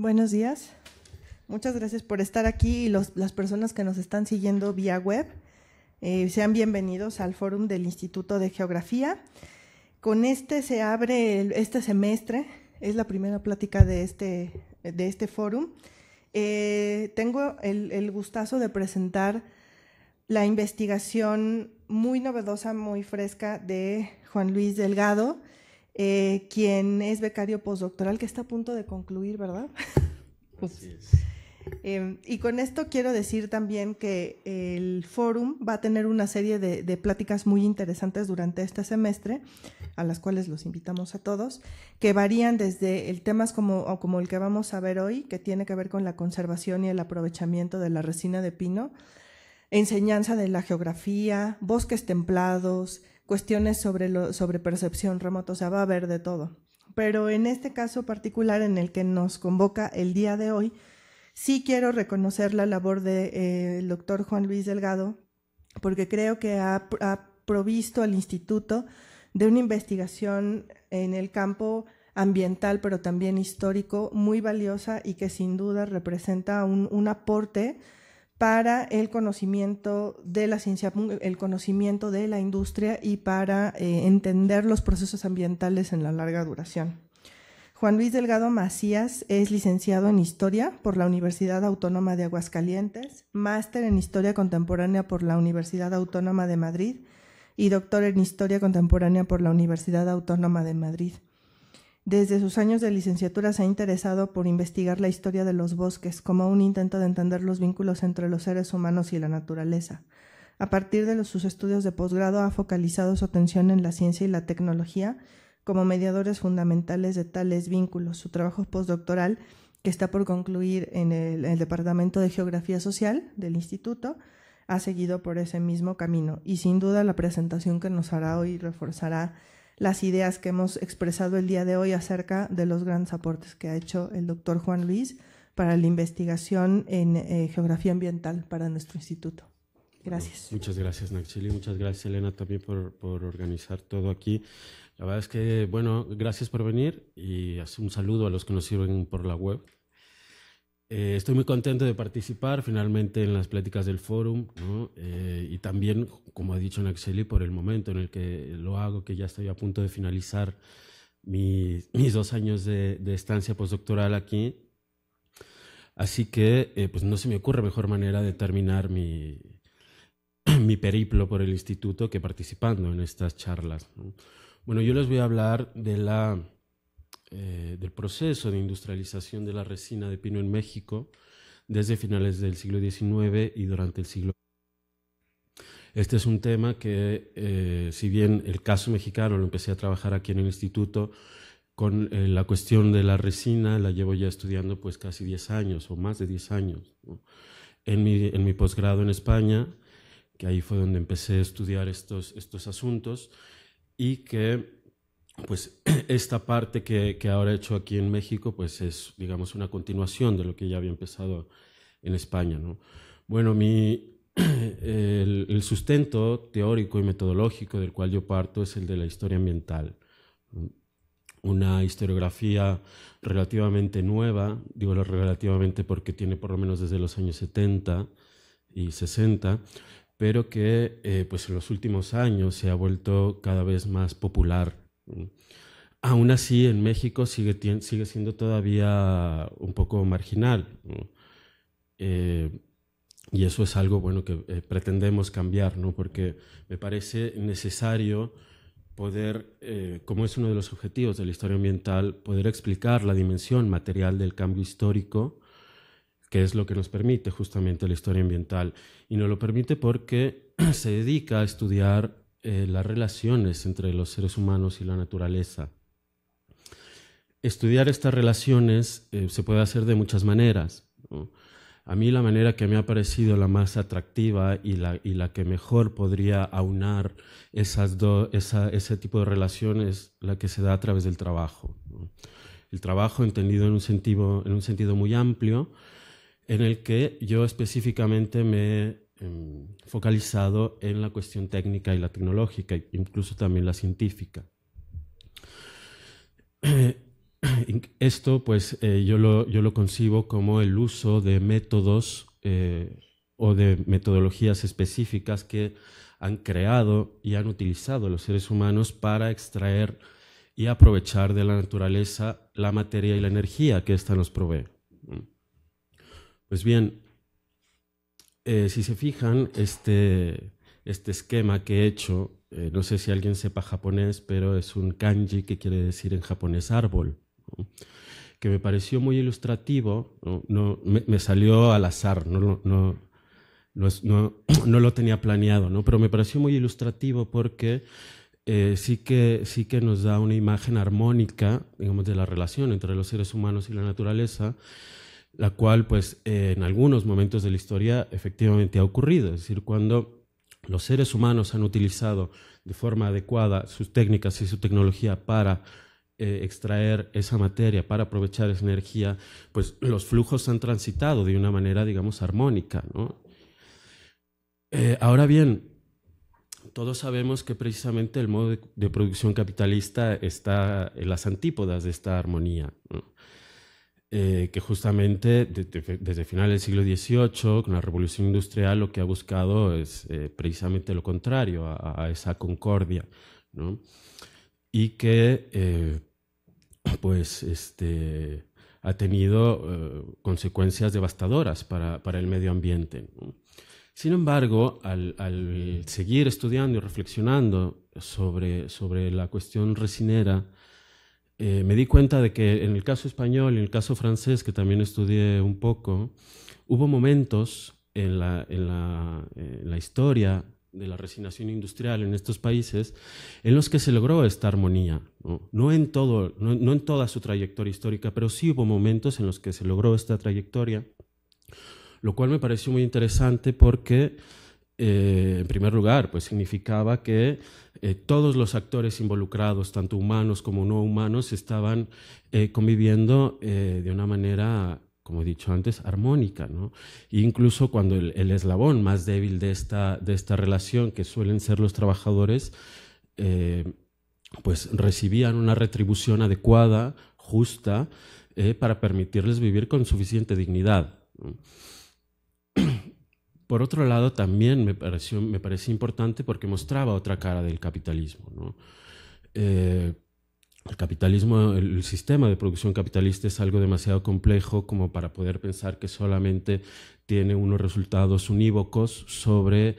Buenos días. Muchas gracias por estar aquí y los, las personas que nos están siguiendo vía web. Eh, sean bienvenidos al Fórum del Instituto de Geografía. Con este se abre este semestre, es la primera plática de este, de este fórum. Eh, tengo el gustazo de presentar la investigación muy novedosa, muy fresca de Juan Luis Delgado, eh, quien es becario postdoctoral que está a punto de concluir, ¿verdad? Em, y con esto quiero decir también que el forum va a tener una serie de, pláticas muy interesantes durante este semestre, a las cuales los invitamos a todos, que varían desde el temas como el que vamos a ver hoy, que tiene que ver con la conservación y el aprovechamiento de la resina de pino, enseñanza de la geografía, bosques templados, cuestiones sobre, lo, sobre percepción remota, o sea, va a haber de todo. Pero en este caso particular en el que nos convoca el día de hoy, sí quiero reconocer la labor del de, eh, doctor Juan Luis Delgado, porque creo que ha, provisto al instituto de una investigación en el campo ambiental, pero también histórico, muy valiosa y que sin duda representa un, un aporte para el conocimiento de la ciencia, el conocimiento de la industria y para eh, entender los procesos ambientales en la larga duración. Juan Luis Delgado Macías es licenciado en Historia por la Universidad Autónoma de Aguascalientes, máster en Historia Contemporánea por la Universidad Autónoma de Madrid y doctor en Historia Contemporánea por la Universidad Autónoma de Madrid. Desde sus años de licenciatura se ha interesado por investigar la historia de los bosques como un intento de entender los vínculos entre los seres humanos y la naturaleza. A partir de sus estudios de posgrado ha focalizado su atención en la ciencia y la tecnología como mediadores fundamentales de tales vínculos. Su trabajo postdoctoral, que está por concluir en el Departamento de Geografía Social del Instituto, ha seguido por ese mismo camino y sin duda la presentación que nos hará hoy reforzará las ideas que hemos expresado el día de hoy acerca de los grandes aportes que ha hecho el doctor Juan Luis para la investigación en eh, geografía ambiental para nuestro instituto. Gracias. muchas gracias, Nachili. Muchas gracias, Elena, también por, por, organizar todo aquí. La verdad es que, bueno, gracias por venir y un saludo a los que nos sirven por la web. Eh, estoy muy contento de participar finalmente en las pláticas del fórum eh, y también, como ha dicho Naxeli, por el momento en el que lo hago, que ya estoy a punto de finalizar mis, dos años de, estancia postdoctoral aquí. Así que eh, pues no se me ocurre mejor manera de terminar mi, mi periplo por el instituto que participando en estas charlas. Bueno, yo les voy a hablar de la eh, del proceso de industrialización de la resina de pino en México desde finales del siglo XIX y durante el siglo XX. Este es un tema que, eh, si bien el caso mexicano lo empecé a trabajar aquí en el instituto, con eh, la cuestión de la resina la llevo ya estudiando pues casi 10 años o más de 10 años. En mi, en posgrado en España, que ahí fue donde empecé a estudiar estos, estos asuntos y que pues esta parte que, que, ahora he hecho aquí en México, pues es, digamos, una continuación de lo que ya había empezado en España. ¿no? Bueno, mi, el, sustento teórico y metodológico del cual yo parto es el de la historia ambiental. Una historiografía relativamente nueva, digo relativamente porque tiene por lo menos desde los años 70 y 60, pero que eh, pues en los últimos años se ha vuelto cada vez más popular. Aún así, en México sigue, siendo todavía un poco marginal. Eh, y eso es algo bueno que eh, pretendemos cambiar, ¿no? porque me parece necesario poder, eh, como es uno de los objetivos de la historia ambiental, poder explicar la dimensión material del cambio histórico, que es lo que nos permite justamente la historia ambiental. Y nos lo permite porque se dedica a estudiar las relaciones entre los seres humanos y la naturaleza estudiar estas relaciones eh, se puede hacer de muchas maneras. A mí la manera que me ha parecido la más atractiva y la, que mejor podría aunar esas ese tipo de relaciones la que se da a través del trabajo. El trabajo entendido en un, sentido, en un sentido muy amplio, en el que yo específicamente me he em, focalizado en la cuestión técnica y la tecnológica, incluso también la científica. esto pues eh, yo, lo, yo, concibo como el uso de métodos eh, o de metodologías específicas que han creado y han utilizado los seres humanos para extraer y aprovechar de la naturaleza la materia y la energía que ésta nos provee. Pues bien, eh, si se fijan, este, este, esquema que he hecho, no sé si alguien sepa japonés, pero es un kanji que quiere decir en japonés árbol que me pareció muy ilustrativo, ¿no? me, salió al azar, no, no, no, lo tenía planeado, ¿no? pero me pareció muy ilustrativo porque eh, sí, que, sí que nos da una imagen armónica digamos, de la relación entre los seres humanos y la naturaleza, la cual pues eh, en algunos momentos de la historia efectivamente ha ocurrido, es decir, cuando los seres humanos han utilizado de forma adecuada sus técnicas y su tecnología para eh, extraer esa materia, para aprovechar esa energía, pues los flujos han transitado de una manera, digamos, armónica. Eh, ahora bien, todos sabemos que precisamente el modo de, producción capitalista está en las antípodas de esta armonía. Eh, que justamente desde el desde finales del siglo XVIII, con la revolución industrial, lo que ha buscado es precisamente lo contrario a, esa concordia, y que eh, pues este, ha tenido eh, consecuencias devastadoras para, el medio ambiente. Sin embargo, al, seguir estudiando y reflexionando sobre, sobre la cuestión resinera, eh, me di cuenta de que en el caso español y en el caso francés, que también estudié un poco, hubo momentos en la, en la, en la historia de la resignación industrial en estos países, en los que se logró esta armonía. No, en, todo, no, en toda su trayectoria histórica, pero sí hubo momentos en los que se logró esta trayectoria, lo cual me pareció muy interesante porque, eh, en primer lugar, pues significaba que eh, todos los actores involucrados, tanto humanos como no humanos, estaban eh, conviviendo de una manera como he dicho antes, armónica. ¿no? incluso cuando el, eslabón más débil de esta, de esta relación, que suelen ser los trabajadores, eh, pues recibían una retribución adecuada, justa, eh, para permitirles vivir con suficiente dignidad. Por otro lado, también me, pareció, me importante porque mostraba otra cara del capitalismo. ¿no? Eh, el capitalismo, el sistema de producción capitalista es algo demasiado complejo como para poder pensar que solamente tiene unos resultados unívocos sobre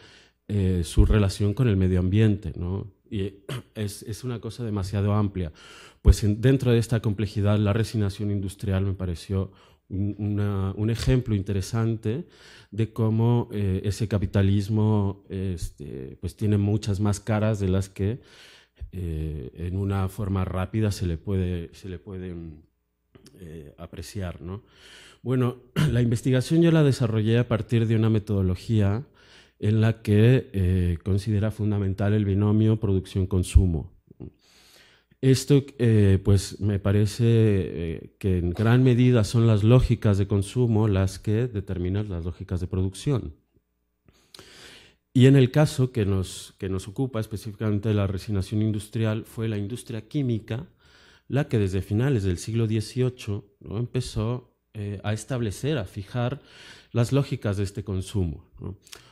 eh, su relación con el medio ambiente. ¿no? Y es, una cosa demasiado amplia. Pues dentro de esta complejidad, la resignación industrial me pareció un, ejemplo interesante de cómo eh, ese capitalismo este, pues tiene muchas más caras de las que eh, en una forma rápida se le puede, mm, eh, apreciar. Bueno, la investigación yo la desarrollé a partir de una metodología en la que eh, considera fundamental el binomio producción-consumo. Esto pues me parece que en gran medida son las lógicas de consumo las que determinan las lógicas de producción. Y en el caso que nos, que nos ocupa específicamente de la resinación industrial fue la industria química, la que desde finales del siglo XVIII empezó eh, a establecer, a fijar las lógicas de este consumo.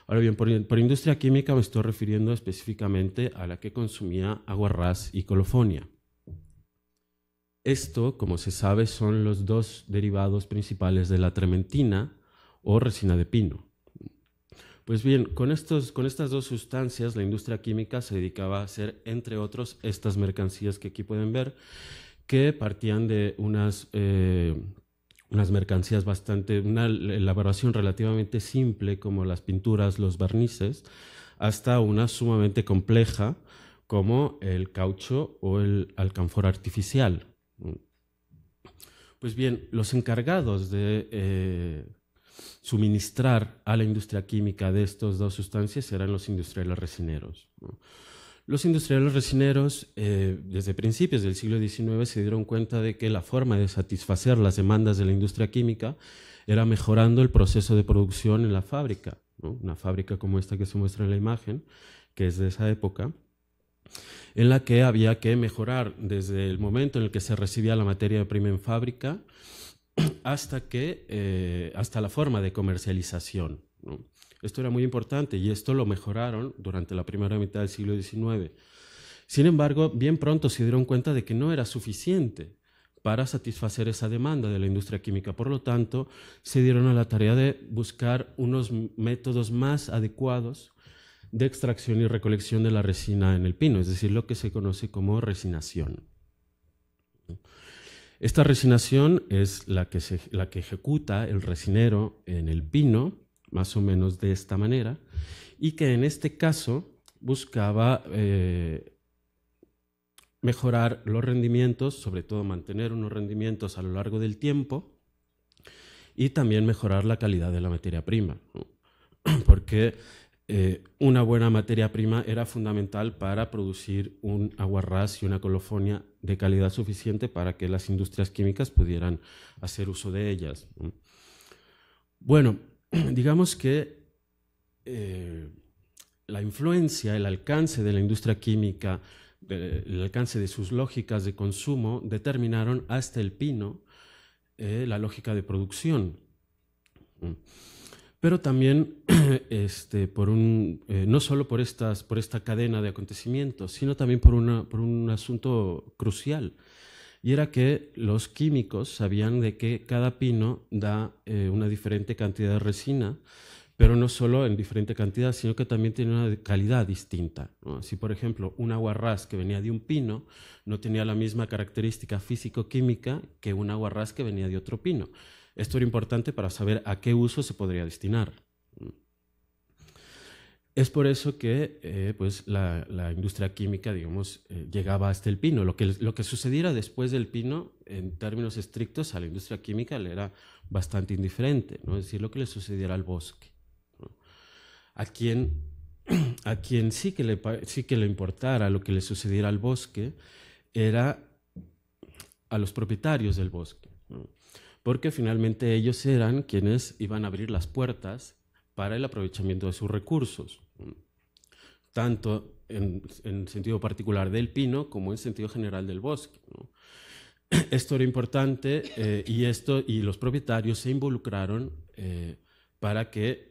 Ahora bien, por, industria química me estoy refiriendo específicamente a la que consumía aguarrás y colofonia. Esto, como se sabe, son los dos derivados principales de la trementina o resina de pino. Pues bien, con, estos, con estas dos sustancias la industria química se dedicaba a hacer, entre otros, estas mercancías que aquí pueden ver, que partían de unas, eh, unas mercancías bastante, una elaboración relativamente simple como las pinturas, los barnices, hasta una sumamente compleja como el caucho o el alcanfor artificial. Pues bien, los encargados de... Eh, suministrar a la industria química de estas dos sustancias eran los industriales resineros. Los industriales resineros, eh, desde principios del siglo XIX, se dieron cuenta de que la forma de satisfacer las demandas de la industria química era mejorando el proceso de producción en la fábrica. Una fábrica como esta que se muestra en la imagen, que es de esa época, en la que había que mejorar desde el momento en el que se recibía la materia prima en fábrica, hasta, que, eh, hasta la forma de comercialización. Esto era muy importante y esto lo mejoraron durante la primera mitad del siglo XIX. Sin embargo, bien pronto se dieron cuenta de que no era suficiente para satisfacer esa demanda de la industria química. Por lo tanto, se dieron a la tarea de buscar unos métodos más adecuados de extracción y recolección de la resina en el pino, es decir, lo que se conoce como resinación. Esta resinación es la que, la que ejecuta el resinero en el pino, más o menos de esta manera, y que en este caso buscaba eh, mejorar los rendimientos, sobre todo mantener unos rendimientos a lo largo del tiempo y también mejorar la calidad de la materia prima, porque eh, una buena materia prima era fundamental para producir un aguarrás y una colofonia de calidad suficiente para que las industrias químicas pudieran hacer uso de ellas. Bueno, digamos que eh, la influencia, el alcance de la industria química, el alcance de sus lógicas de consumo determinaron hasta el pino eh, la lógica de producción pero también este, eh, no solo por, esta cadena de acontecimientos, sino también por, un asunto crucial. Y era que los químicos sabían de que cada pino da eh, una diferente cantidad de resina, pero no solo en diferente cantidad, sino que también tiene una calidad distinta. ¿no? Así, por ejemplo, un aguarrás que venía de un pino no tenía la misma característica físico-química que un aguarrás que venía de otro pino. Esto era importante para saber a qué uso se podría destinar. Es por eso que eh, pues la, industria química digamos, eh, llegaba hasta el pino. Lo que, lo que sucediera después del pino, en términos estrictos, a la industria química le era bastante indiferente, ¿no? es decir, lo que le sucediera al bosque. A, quien, a quien sí que, le, sí que le importara lo que le sucediera al bosque era a los propietarios del bosque porque finalmente ellos eran quienes iban a abrir las puertas para el aprovechamiento de sus recursos, tanto en, sentido particular del pino como en sentido general del bosque. Esto era importante eh, y, esto, y los propietarios se involucraron eh, para que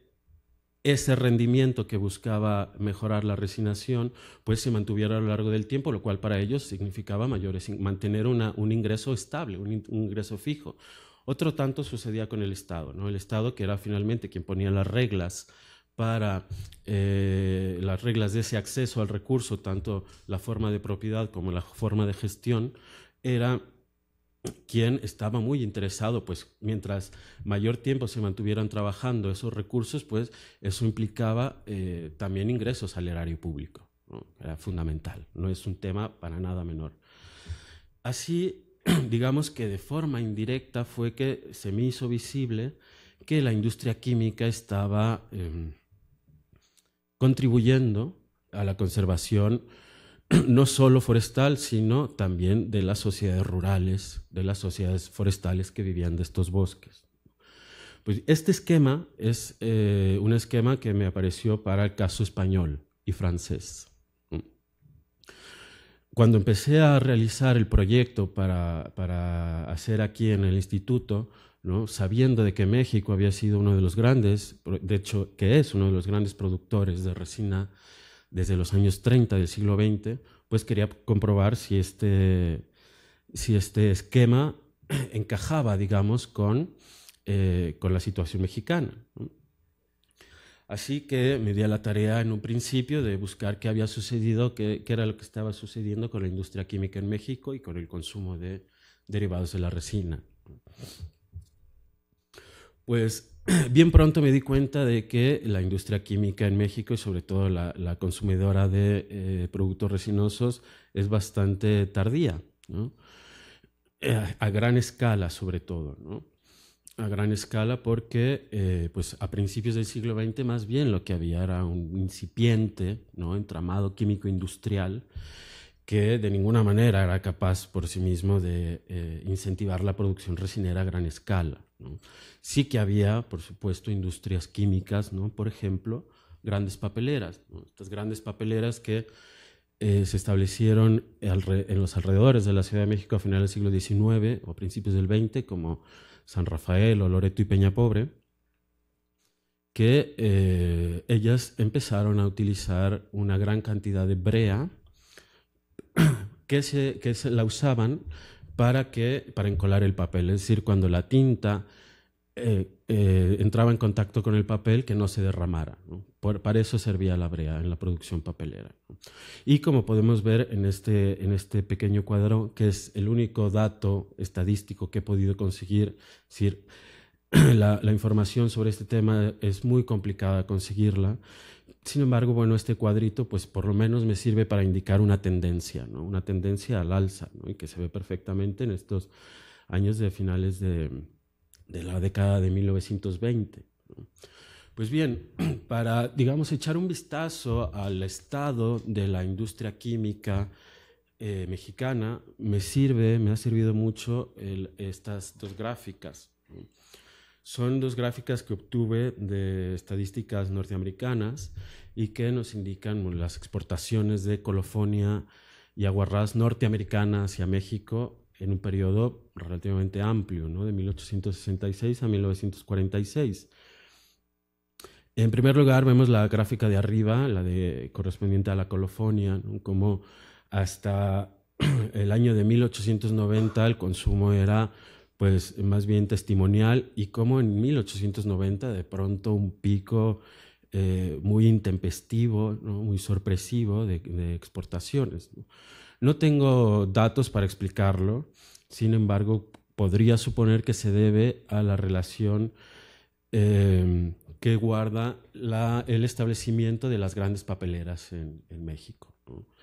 ese rendimiento que buscaba mejorar la resinación, pues se mantuviera a lo largo del tiempo, lo cual para ellos significaba mantener un ingreso estable, un ingreso fijo, otro tanto sucedía con el Estado, ¿no? El Estado que era finalmente quien ponía las reglas para eh, las reglas de ese acceso al recurso, tanto la forma de propiedad como la forma de gestión, era quien estaba muy interesado, pues mientras mayor tiempo se mantuvieran trabajando esos recursos, pues eso implicaba eh, también ingresos al erario público. Era fundamental, no es un tema para nada menor. Así digamos que de forma indirecta fue que se me hizo visible que la industria química estaba em, contribuyendo a la conservación no solo forestal, sino también de las sociedades rurales, de las sociedades forestales que vivían de estos bosques. Pues este esquema es eh, un esquema que me apareció para el caso español y francés cuando empecé a realizar el proyecto para, para hacer aquí en el instituto, ¿no? sabiendo de que México había sido uno de los grandes, de hecho que es uno de los grandes productores de resina desde los años 30 del siglo XX, pues quería comprobar si este, si este esquema encajaba, digamos, con, eh, con la situación mexicana. ¿no? Así que me di a la tarea en un principio de buscar qué había sucedido, qué, era lo que estaba sucediendo con la industria química en México y con el consumo de derivados de la resina. Pues bien pronto me di cuenta de que la industria química en México y sobre todo la, consumidora de eh, productos resinosos es bastante tardía, eh, a gran escala sobre todo. ¿no? a gran escala porque eh, pues a principios del siglo XX más bien lo que había era un incipiente ¿no? entramado químico industrial que de ninguna manera era capaz por sí mismo de eh, incentivar la producción resinera a gran escala. Sí que había, por supuesto, industrias químicas, ¿no? por ejemplo, grandes papeleras, estas grandes papeleras que eh, se establecieron en los alrededores de la Ciudad de México a finales del siglo XIX o principios del XX como San Rafael o Loreto y Peña Pobre, que eh, ellas empezaron a utilizar una gran cantidad de brea que, se, la usaban para, que, para encolar el papel. Es decir, cuando la tinta eh, eh, entraba en contacto con el papel, que no se derramara para eso servía la brea en la producción papelera. Y como podemos ver en este, en este pequeño cuadro, que es el único dato estadístico que he podido conseguir, decir, la, información sobre este tema es muy complicada conseguirla. Sin embargo, bueno, este cuadrito, pues por lo menos me sirve para indicar una tendencia, Una tendencia al alza, Y que se ve perfectamente en estos años de finales de, la década de 1920. Pues bien, para, digamos, echar un vistazo al estado de la industria química eh, mexicana, me sirve, me ha servido mucho estas dos gráficas. Son dos gráficas que obtuve de estadísticas norteamericanas y que nos indican las exportaciones de colofonia y aguarrás norteamericanas hacia México en un periodo relativamente amplio, ¿no? de 1866 a 1946. En primer lugar, vemos la gráfica de arriba, la de, correspondiente a la colofonia, como hasta el año de 1890 el consumo era pues más bien testimonial y como en 1890 de pronto un pico eh, muy intempestivo, muy sorpresivo de, exportaciones. ¿no? tengo datos para explicarlo, sin embargo podría suponer que se debe a la relación em, que guarda el establecimiento de las grandes papeleras en, México.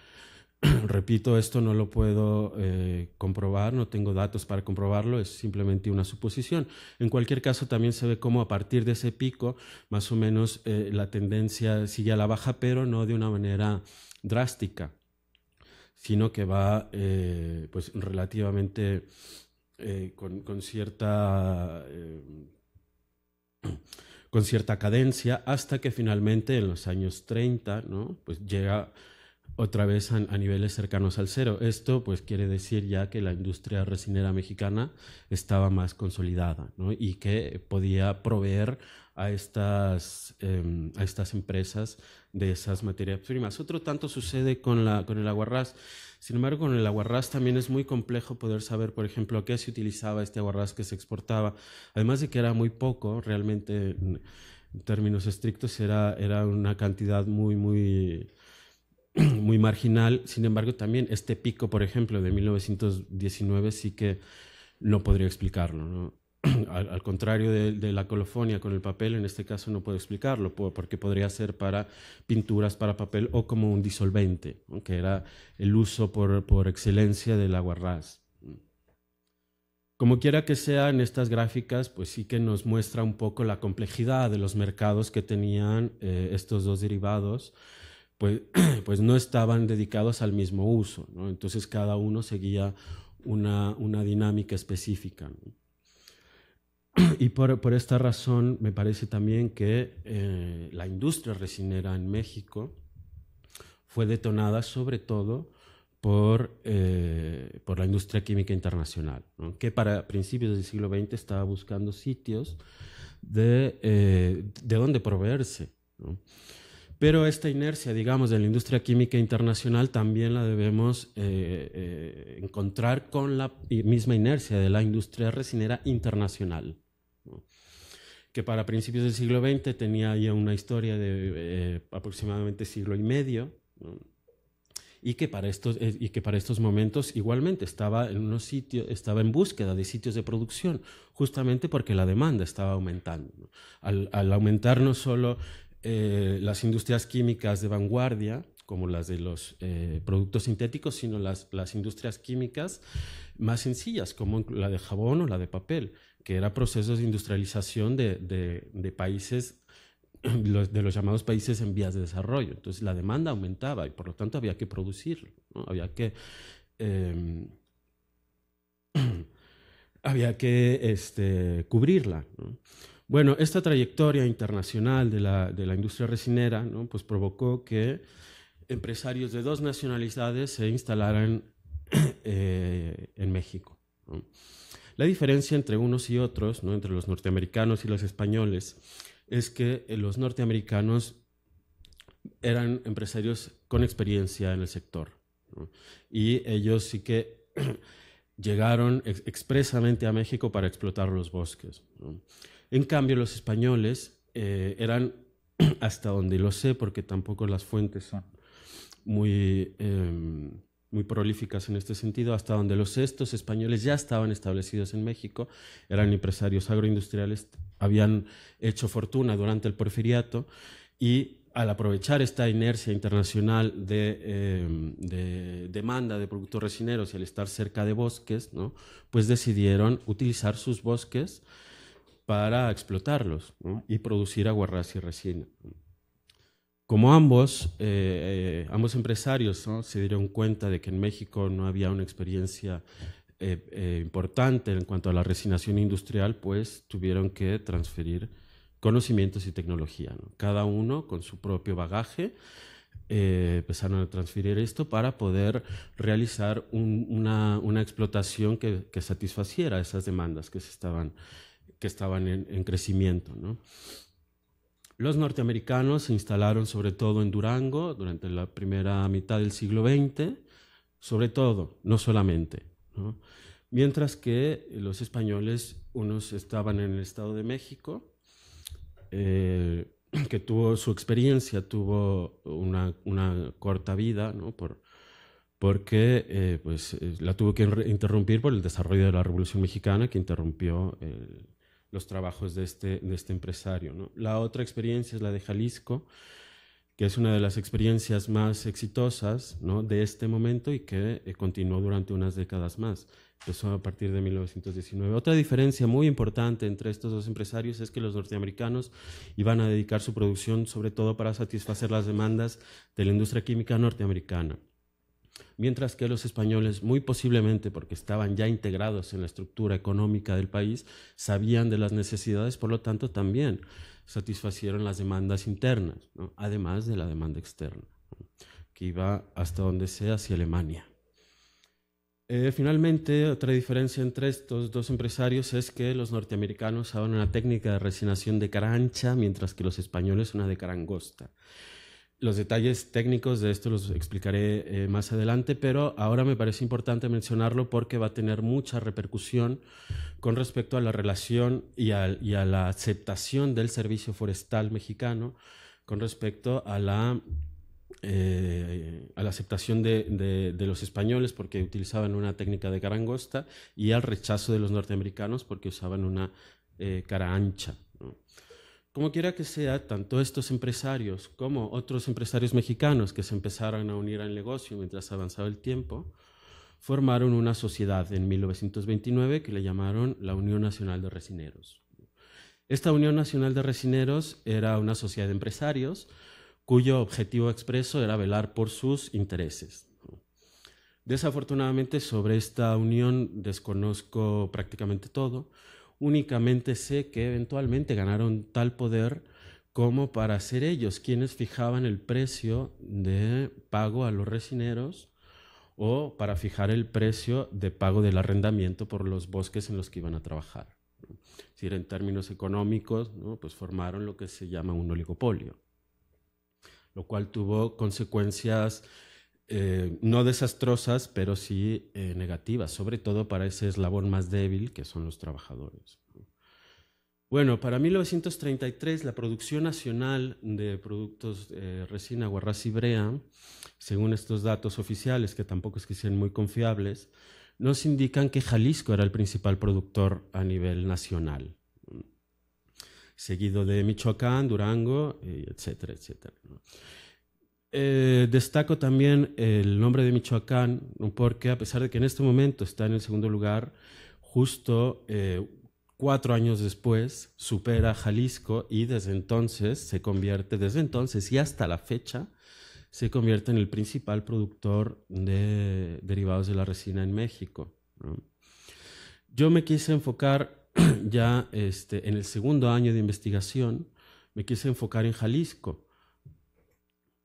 Repito, esto no lo puedo eh, comprobar, no tengo datos para comprobarlo, es simplemente una suposición. En cualquier caso, también se ve cómo a partir de ese pico, más o menos eh, la tendencia sigue a la baja, pero no de una manera drástica, sino que va eh, pues relativamente con, cierta con cierta cadencia, hasta que finalmente en los años 30, ¿no? Pues llega otra vez a, niveles cercanos al cero. Esto pues quiere decir ya que la industria resinera mexicana estaba más consolidada ¿no? y que podía proveer a estas, em, a estas empresas de esas materias primas. Otro tanto sucede con, la, con el aguarrás. Sin embargo, con el aguarrás también es muy complejo poder saber, por ejemplo, qué se utilizaba este aguarrás que se exportaba. Además de que era muy poco, realmente en términos estrictos era, era una cantidad muy, muy, muy marginal. Sin embargo, también este pico, por ejemplo, de 1919 sí que no podría explicarlo. ¿no? al, contrario de, la colofonia con el papel, en este caso no puedo explicarlo, porque podría ser para pinturas para papel o como un disolvente, que era el uso por, por excelencia del aguarrás. Como quiera que sea, en estas gráficas, pues sí que nos muestra un poco la complejidad de los mercados que tenían eh, estos dos derivados, pues, pues no estaban dedicados al mismo uso, entonces cada uno seguía una, dinámica específica. y por, esta razón me parece también que eh, la industria resinera en México fue detonada sobre todo por, eh, la industria química internacional, que para principios del siglo XX estaba buscando sitios de, eh, dónde proveerse. Pero esta inercia, digamos, de la industria química internacional también la debemos encontrar con la misma inercia de la industria resinera internacional que para principios del siglo XX tenía ya una historia de eh, aproximadamente siglo y medio, y, que para estos, eh, y que para estos momentos igualmente estaba en, unos sitios, estaba en búsqueda de sitios de producción, justamente porque la demanda estaba aumentando. Al, aumentar no solo eh, las industrias químicas de vanguardia, como las de los productos sintéticos, sino las, las industrias químicas más sencillas, como la de jabón o la de papel, que era procesos de industrialización de, países, de los llamados países en vías de desarrollo. Entonces la demanda aumentaba y por lo tanto había que producir, había que... Em, había que este, cubrirla. Bueno, esta trayectoria internacional de la, industria resinera pues provocó que empresarios de dos nacionalidades se instalaran eh, en México. ¿no? La diferencia entre unos y otros, ¿no? entre los norteamericanos y los españoles, es que eh, los norteamericanos eran empresarios con experiencia en el sector. Y ellos sí que llegaron expresamente a México para explotar los bosques. En cambio, los españoles eh, eran, hasta donde lo sé, porque tampoco las fuentes son muy... Em, muy prolíficas en este sentido, hasta donde los cestos españoles ya estaban establecidos en México, eran empresarios agroindustriales, habían hecho fortuna durante el porfiriato y al aprovechar esta inercia internacional de, eh, demanda de productos resineros y al estar cerca de bosques, pues decidieron utilizar sus bosques para explotarlos y producir aguarrás y resina. Como ambos, eh, eh, ambos empresarios se dieron cuenta de que en México no había una experiencia eh, importante en cuanto a la resinación industrial, pues tuvieron que transferir conocimientos y tecnología, cada uno con su propio bagaje. empezaron a transferir esto para poder realizar una, una, explotación que, satisfaciera esas demandas que, se estaban, que estaban en, en crecimiento. ¿no? Los norteamericanos se instalaron sobre todo en Durango durante la primera mitad del siglo XX, sobre todo, no solamente. Mientras que los españoles, unos estaban en el Estado de México, eh, que tuvo su experiencia, tuvo una, corta vida, ¿no? Por, porque eh, pues, eh, la tuvo que interrumpir por el desarrollo de la Revolución Mexicana, que interrumpió el, los trabajos de este, de este empresario. ¿no? La otra experiencia es la de Jalisco, que es una de las experiencias más exitosas ¿no? de este momento y que eh, continuó durante unas décadas más. Empezó a partir de 1919. Otra diferencia muy importante entre estos dos empresarios es que los norteamericanos iban a dedicar su producción sobre todo para satisfacer las demandas de la industria química norteamericana mientras que los españoles, muy posiblemente porque estaban ya integrados en la estructura económica del país, sabían de las necesidades, por lo tanto también satisfacieron las demandas internas, además de la demanda externa, que iba hasta donde sea, hacia Alemania. Eh, finalmente, otra diferencia entre estos dos empresarios es que los norteamericanos usaban una técnica de resinación de carancha, mientras que los españoles una de carangosta. Los detalles técnicos de esto los explicaré eh, más adelante, pero ahora me parece importante mencionarlo porque va a tener mucha repercusión con respecto a la relación y a, la aceptación del Servicio Forestal Mexicano con respecto a la eh, a la aceptación de, los españoles porque utilizaban una técnica de carangosta y al rechazo de los norteamericanos porque usaban una eh, cara ancha como quiera que sea, tanto estos empresarios como otros empresarios mexicanos que se empezaron a unir al negocio mientras avanzaba el tiempo, formaron una sociedad en 1929 que le llamaron la Unión Nacional de Resineros. Esta Unión Nacional de Resineros era una sociedad de empresarios cuyo objetivo expreso era velar por sus intereses. Desafortunadamente sobre esta unión desconozco prácticamente todo, únicamente sé que eventualmente ganaron tal poder como para ser ellos quienes fijaban el precio de pago a los resineros o para fijar el precio de pago del arrendamiento por los bosques en los que iban a trabajar. Es decir, en términos económicos, pues formaron lo que se llama un oligopolio, lo cual tuvo consecuencias eh, no desastrosas, pero sí eh, negativas, sobre todo para ese eslabón más débil que son los trabajadores. Bueno, para 1933 la producción nacional de productos de eh, resina guarras y brea, según estos datos oficiales, que tampoco es que sean muy confiables, nos indican que Jalisco era el principal productor a nivel nacional, seguido de Michoacán, Durango, etcétera, etcétera. Eh, destaco también el nombre de Michoacán, porque a pesar de que en este momento está en el segundo lugar, justo eh, cuatro años después supera Jalisco y desde entonces se convierte, desde entonces y hasta la fecha, se convierte en el principal productor de derivados de la resina en México. Yo me quise enfocar ya este, en el segundo año de investigación, me quise enfocar en Jalisco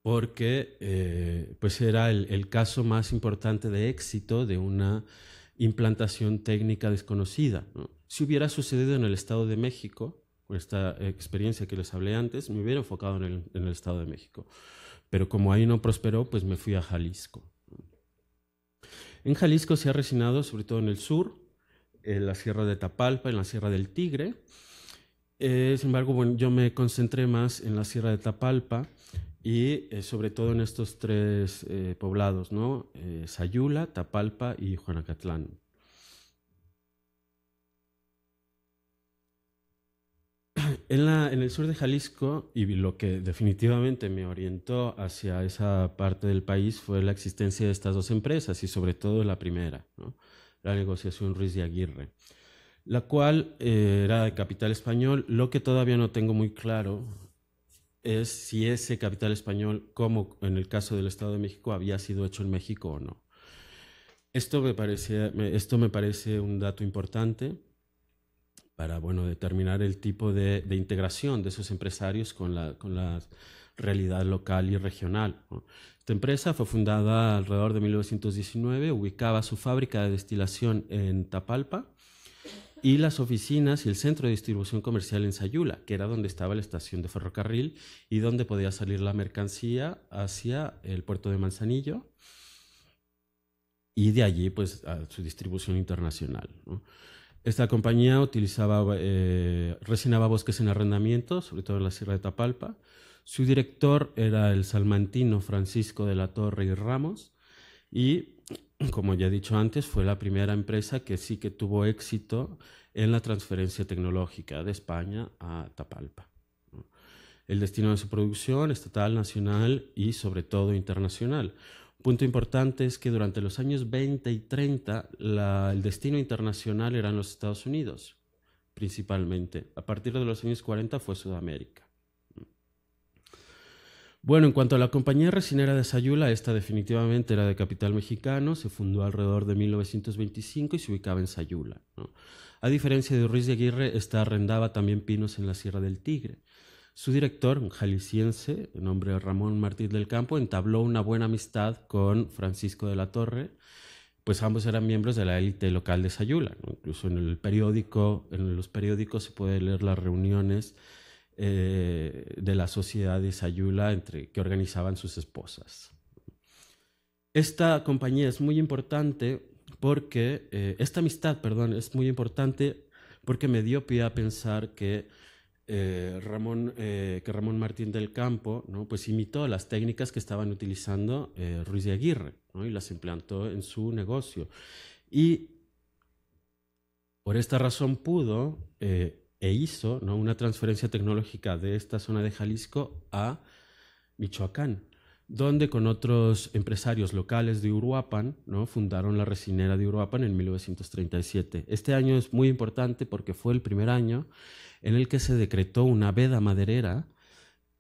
porque eh, pues era el, caso más importante de éxito de una implantación técnica desconocida. Si hubiera sucedido en el Estado de México, con esta experiencia que les hablé antes, me hubiera enfocado en el, Estado de México. Pero como ahí no prosperó, pues me fui a Jalisco. En Jalisco se ha resinado, sobre todo en el sur, en la Sierra de Tapalpa, en la Sierra del Tigre. Eh, sin embargo, bueno, yo me concentré más en la Sierra de Tapalpa y eh, sobre todo en estos tres eh, poblados, ¿no? Eh, Sayula, Tapalpa y Juanacatlán. En, en, el sur de Jalisco, y lo que definitivamente me orientó hacia esa parte del país fue la existencia de estas dos empresas, y sobre todo la primera, ¿no? la negociación Ruiz de Aguirre, la cual era de capital español, lo que todavía no tengo muy claro es si ese capital español, como en el caso del Estado de México, había sido hecho en México o no. Esto me parece, un dato importante para bueno, determinar el tipo de, integración de esos empresarios con la, realidad local y regional. Esta empresa fue fundada alrededor de 1919, ubicaba su fábrica de destilación en Tapalpa y las oficinas y el centro de distribución comercial en Sayula, que era donde estaba la estación de ferrocarril y donde podía salir la mercancía hacia el puerto de Manzanillo y de allí pues a su distribución internacional. Esta compañía utilizaba, eh, resinaba bosques en arrendamiento, sobre todo en la Sierra de Tapalpa. Su director era el salmantino Francisco de la Torre y Ramos y como ya he dicho antes, fue la primera empresa que sí que tuvo éxito en la transferencia tecnológica de España a Tapalpa. El destino de su producción, estatal, nacional y sobre todo internacional. Un Punto importante es que durante los años 20 y 30 el destino internacional eran los Estados Unidos, principalmente. A partir de los años 40 fue Sudamérica. Bueno, en cuanto a la compañía resinera de Sayula, esta definitivamente era de capital mexicano, se fundó alrededor de 1925 y se ubicaba en Sayula. A diferencia de Ruiz de Aguirre, esta arrendaba también pinos en la Sierra del Tigre. Su director, un jalisciense, de nombre Ramón Martí del Campo, entabló una buena amistad con Francisco de la Torre, pues ambos eran miembros de la élite local de Sayula. Incluso en en los periódicos se puede leer las reuniones eh, de la sociedad de Sayula entre, que organizaban sus esposas. Esta compañía es muy importante porque, eh, esta amistad, perdón, es muy importante porque me dio pie a pensar que eh, Ramón, que Ramón Martín del Campo, ¿no? pues imitó las técnicas que estaban utilizando Ruiz de Aguirre y las implantó en su negocio. Y por esta razón pudo e hizo una transferencia tecnológica de esta zona de Jalisco a Michoacán, donde con otros empresarios locales de Uruapan ¿no? fundaron la resinera de Uruapan en 1937. Este año es muy importante porque fue el primer año en el que se decretó una veda maderera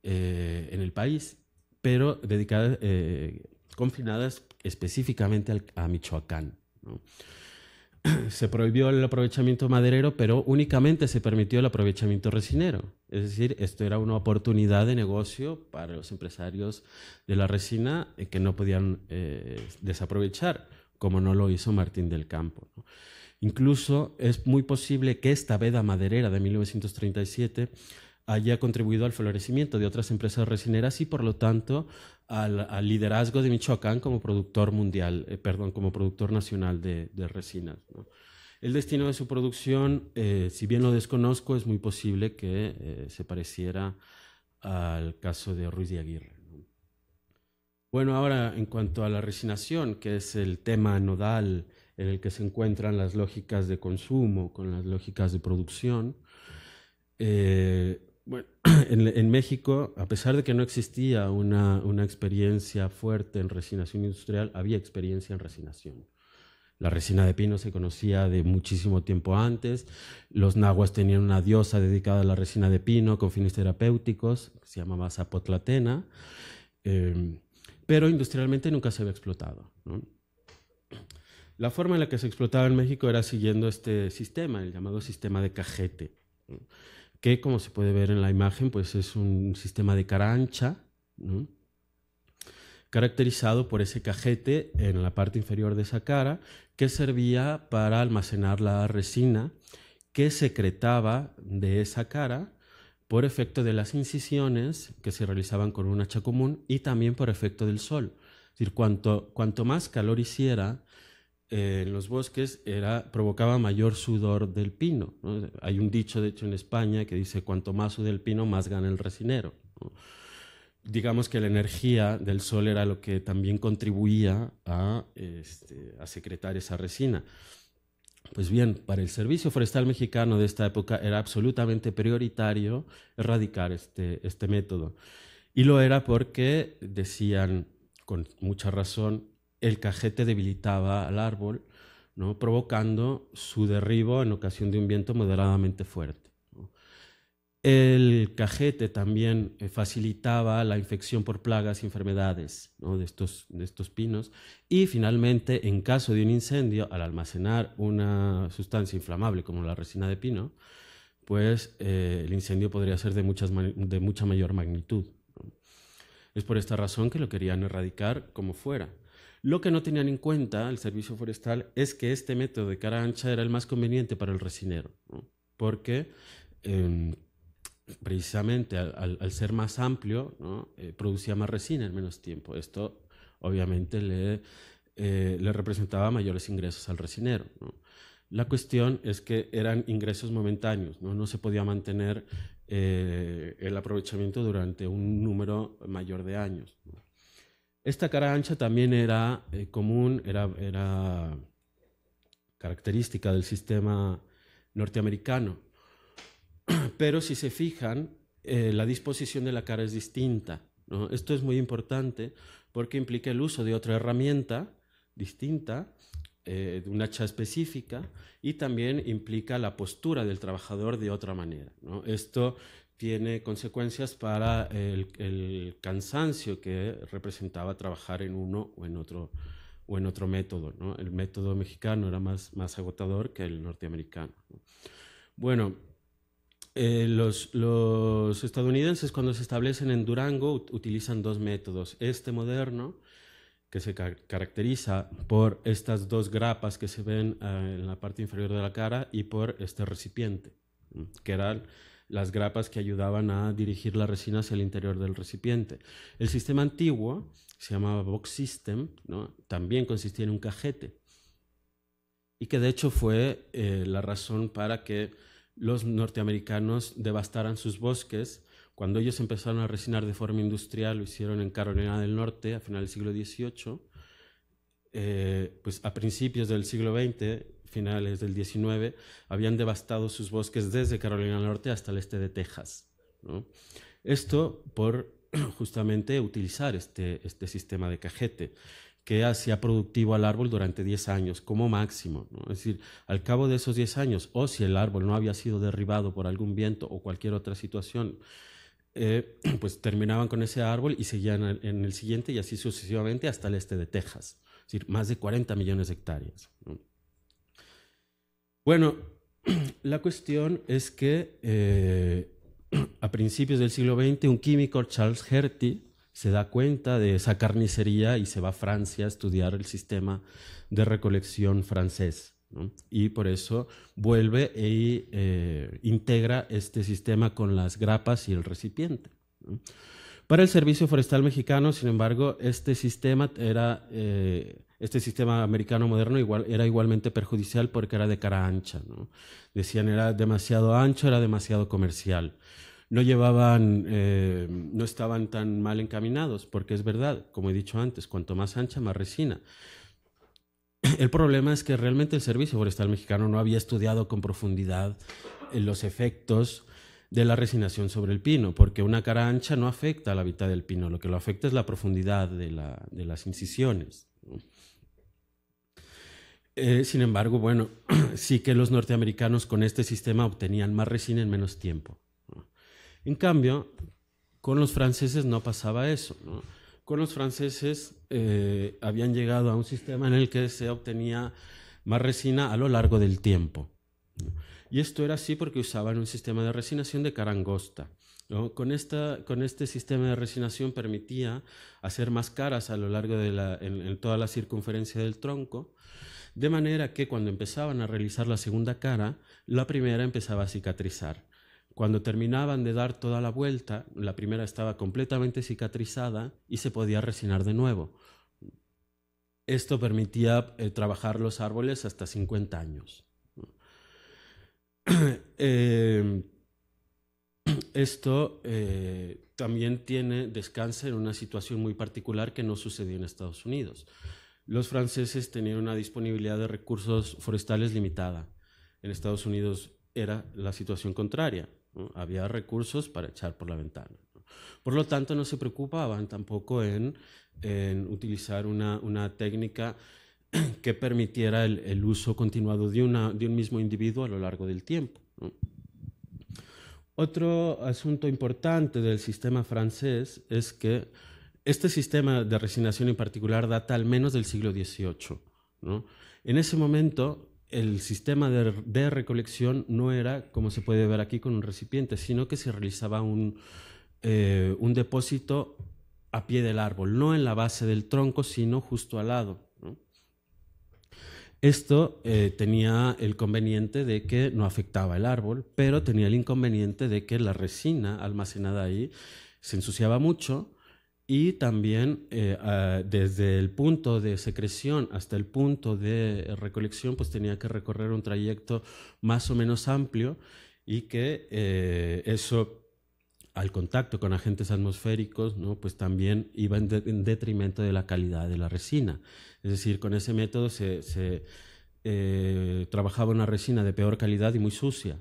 eh, en el país, pero dedicada, eh, confinadas específicamente a Michoacán. se prohibió el aprovechamiento maderero, pero únicamente se permitió el aprovechamiento resinero. Es decir, esto era una oportunidad de negocio para los empresarios de la resina eh, que no podían eh, desaprovechar, como no lo hizo Martín del Campo. Incluso es muy posible que esta veda maderera de 1937 haya contribuido al florecimiento de otras empresas resineras y por lo tanto al, liderazgo de Michoacán como productor mundial, eh, perdón, como productor nacional de, resinas. El destino de su producción, eh, si bien lo desconozco, es muy posible que eh, se pareciera al caso de Ruiz de Aguirre. Bueno, ahora en cuanto a la resinación, que es el tema nodal en el que se encuentran las lógicas de consumo con las lógicas de producción, eh, bueno, en, México, a pesar de que no existía una, experiencia fuerte en resinación industrial, había experiencia en resinación. La resina de pino se conocía de muchísimo tiempo antes. Los nahuas tenían una diosa dedicada a la resina de pino con fines terapéuticos, se llamaba Zapotlatena, em, pero industrialmente nunca se había explotado. La forma en la que se explotaba en México era siguiendo este sistema, el llamado sistema de cajete que como se puede ver en la imagen, pues es un sistema de cara ancha, caracterizado por ese cajete en la parte inferior de esa cara que servía para almacenar la resina que secretaba de esa cara por efecto de las incisiones que se realizaban con un hacha común y también por efecto del sol. Es decir, cuanto más calor hiciera, en eh, los bosques era, provocaba mayor sudor del pino. Hay un dicho, de hecho, en España que dice, cuanto más sude el pino, más gana el resinero. Digamos que la energía del sol era lo que también contribuía este, a, secretar esa resina. Pues bien, para el Servicio Forestal Mexicano de esta época era absolutamente prioritario erradicar este, este método. Y lo era porque decían con mucha razón el cajete debilitaba al árbol, ¿no? provocando su derribo en ocasión de un viento moderadamente fuerte. El cajete también eh, facilitaba la infección por plagas y enfermedades de, estos, estos pinos y finalmente, en caso de un incendio, al almacenar una sustancia inflamable como la resina de pino, pues eh, el incendio podría ser de, muchas, de mucha mayor magnitud. Es por esta razón que lo querían erradicar como fuera. Lo que no tenían en cuenta el servicio forestal es que este método de cara ancha era el más conveniente para el resinero, porque em, precisamente al, ser más amplio eh, producía más resina en menos tiempo. Esto obviamente le, eh, representaba mayores ingresos al resinero. La cuestión es que eran ingresos momentáneos, no, se podía mantener eh, el aprovechamiento durante un número mayor de años. Esta cara ancha también era eh, común, era, era característica del sistema norteamericano. Pero si se fijan, eh, la disposición de la cara es distinta. Esto es muy importante porque implica el uso de otra herramienta distinta, eh, de un hacha específica, y también implica la postura del trabajador de otra manera. ¿no? Esto tiene consecuencias para el, cansancio que representaba trabajar en uno o en otro, o en otro método. El método mexicano era más, más agotador que el norteamericano. Bueno, eh, los, estadounidenses cuando se establecen en Durango utilizan dos métodos. Este moderno, que se caracteriza por estas dos grapas que se ven eh, en la parte inferior de la cara y por este recipiente, que era las grapas que ayudaban a dirigir la resina hacia el interior del recipiente. El sistema antiguo, se llamaba Box System, también consistía en un cajete y que de hecho fue eh, la razón para que los norteamericanos devastaran sus bosques. Cuando ellos empezaron a resinar de forma industrial, lo hicieron en Carolina del Norte a finales del siglo XVIII, eh, pues a principios del siglo XX finales del 19, habían devastado sus bosques desde Carolina del Norte hasta el este de Texas. Esto por justamente utilizar este, este sistema de cajete que hacía productivo al árbol durante 10 años como máximo. Es decir, al cabo de esos 10 años, o si el árbol no había sido derribado por algún viento o cualquier otra situación, eh, pues terminaban con ese árbol y seguían en el siguiente y así sucesivamente hasta el este de Texas. Es decir, más de 40 millones de hectáreas. ¿no? Bueno, la cuestión es que eh, a principios del siglo XX un químico, Charles Hertie se da cuenta de esa carnicería y se va a Francia a estudiar el sistema de recolección francés. Y por eso vuelve e integra este sistema con las grapas y el recipiente. Para el Servicio Forestal Mexicano, sin embargo, este sistema era... Eh, este sistema americano moderno era igualmente perjudicial porque era de cara ancha. Decían era demasiado ancho, era demasiado comercial no llevaban, eh, no estaban tan mal encaminados, porque es verdad, como he dicho antes, cuanto más ancha, más resina. El problema es que realmente el Servicio Forestal Mexicano no había estudiado con profundidad eh, los efectos de la resinación sobre el pino, porque una cara ancha no afecta a la mitad del pino, lo que lo afecta es la profundidad de, las incisiones. Eh, sin embargo, bueno, sí que los norteamericanos con este sistema obtenían más resina en menos tiempo. En cambio, con los franceses no pasaba eso. Con los franceses eh, habían llegado a un sistema en el que se obtenía más resina a lo largo del tiempo. Y esto era así porque usaban un sistema de resinación de cara angosta. Con, este sistema de resinación permitía hacer más caras a lo largo de la, en, toda la circunferencia del tronco, de manera que cuando empezaban a realizar la segunda cara, la primera empezaba a cicatrizar. Cuando terminaban de dar toda la vuelta, la primera estaba completamente cicatrizada y se podía resinar de nuevo. Esto permitía eh, trabajar los árboles hasta 50 años. Eh, esto eh, también tiene, descanso en una situación muy particular que no sucedió en Estados Unidos. Los franceses tenían una disponibilidad de recursos forestales limitada. En Estados Unidos era la situación contraria. Había recursos para echar por la ventana. Por lo tanto, no se preocupaban tampoco en, utilizar una, una técnica que permitiera el, uso continuado de, un mismo individuo a lo largo del tiempo. Otro asunto importante del sistema francés es que este sistema de resignación en particular data al menos del siglo XVIII. En ese momento, el sistema de, recolección no era, como se puede ver aquí, con un recipiente, sino que se realizaba un eh, depósito a pie del árbol, no en la base del tronco, sino justo al lado. Esto eh, tenía el conveniente de que no afectaba el árbol, pero tenía el inconveniente de que la resina almacenada ahí se ensuciaba mucho y también eh, desde el punto de secreción hasta el punto de recolección, pues tenía que recorrer un trayecto más o menos amplio y que eh, eso al contacto con agentes atmosféricos, pues también iba en, detrimento de la calidad de la resina. Es decir, con ese método se, eh, trabajaba una resina de peor calidad y muy sucia.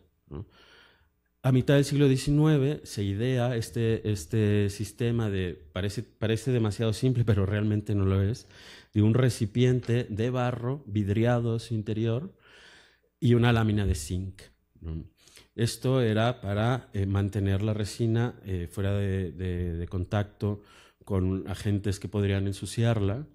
A mitad del siglo XIX se idea este, este sistema de, parece, demasiado simple, pero realmente no lo es, de un recipiente de barro vidriado su interior y una lámina de zinc. Esto era para eh, mantener la resina eh, fuera de, contacto con agentes que podrían ensuciarla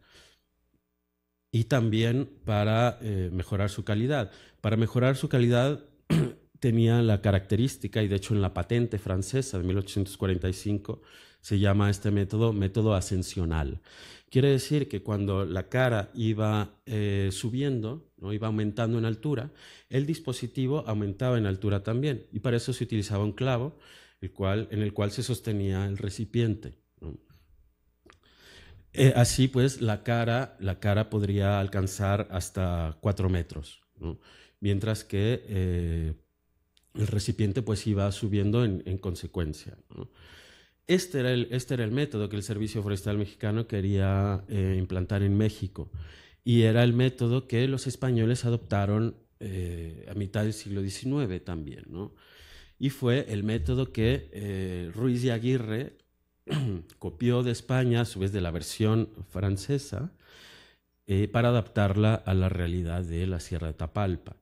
y también para eh, mejorar su calidad. Para mejorar su calidad tenía la característica, y de hecho en la patente francesa de 1845 se llama este método método ascensional. Quiere decir que cuando la cara iba subiendo, iba aumentando en altura, el dispositivo aumentaba en altura también. Y para eso se utilizaba un clavo el cual, en el cual se sostenía el recipiente. Eh, así pues, la cara, la cara podría alcanzar hasta cuatro metros, mientras que eh, el recipiente pues iba subiendo en, consecuencia. Este, era el, este era el método que el Servicio Forestal Mexicano quería eh, implantar en México y era el método que los españoles adoptaron eh, a mitad del siglo XIX también, Y fue el método que eh, Ruiz de Aguirre copió de España, a su vez de la versión francesa, eh, para adaptarla a la realidad de la Sierra de Tapalpa.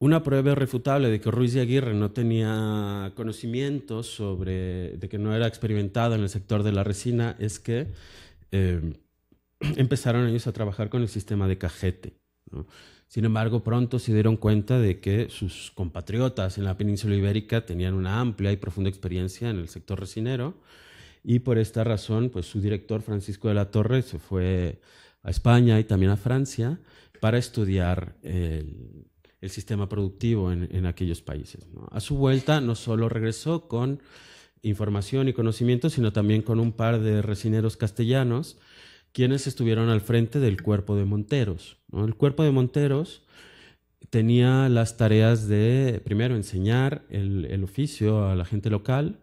Una prueba irrefutable de que Ruiz de Aguirre no tenía conocimientos sobre, de que no era experimentado en el sector de la resina, es que empezaron ellos a trabajar con el sistema de cajete. Sin embargo, pronto se dieron cuenta de que sus compatriotas en la península ibérica tenían una amplia y profunda experiencia en el sector resinero y por esta razón, pues su director Francisco de la Torre se fue a España y también a Francia para estudiar el, sistema productivo en, aquellos países. A su vuelta, no solo regresó con información y conocimiento, sino también con un par de resineros castellanos quienes estuvieron al frente del cuerpo de Monteros. El cuerpo de Monteros tenía las tareas de, primero, enseñar el, oficio a la gente local,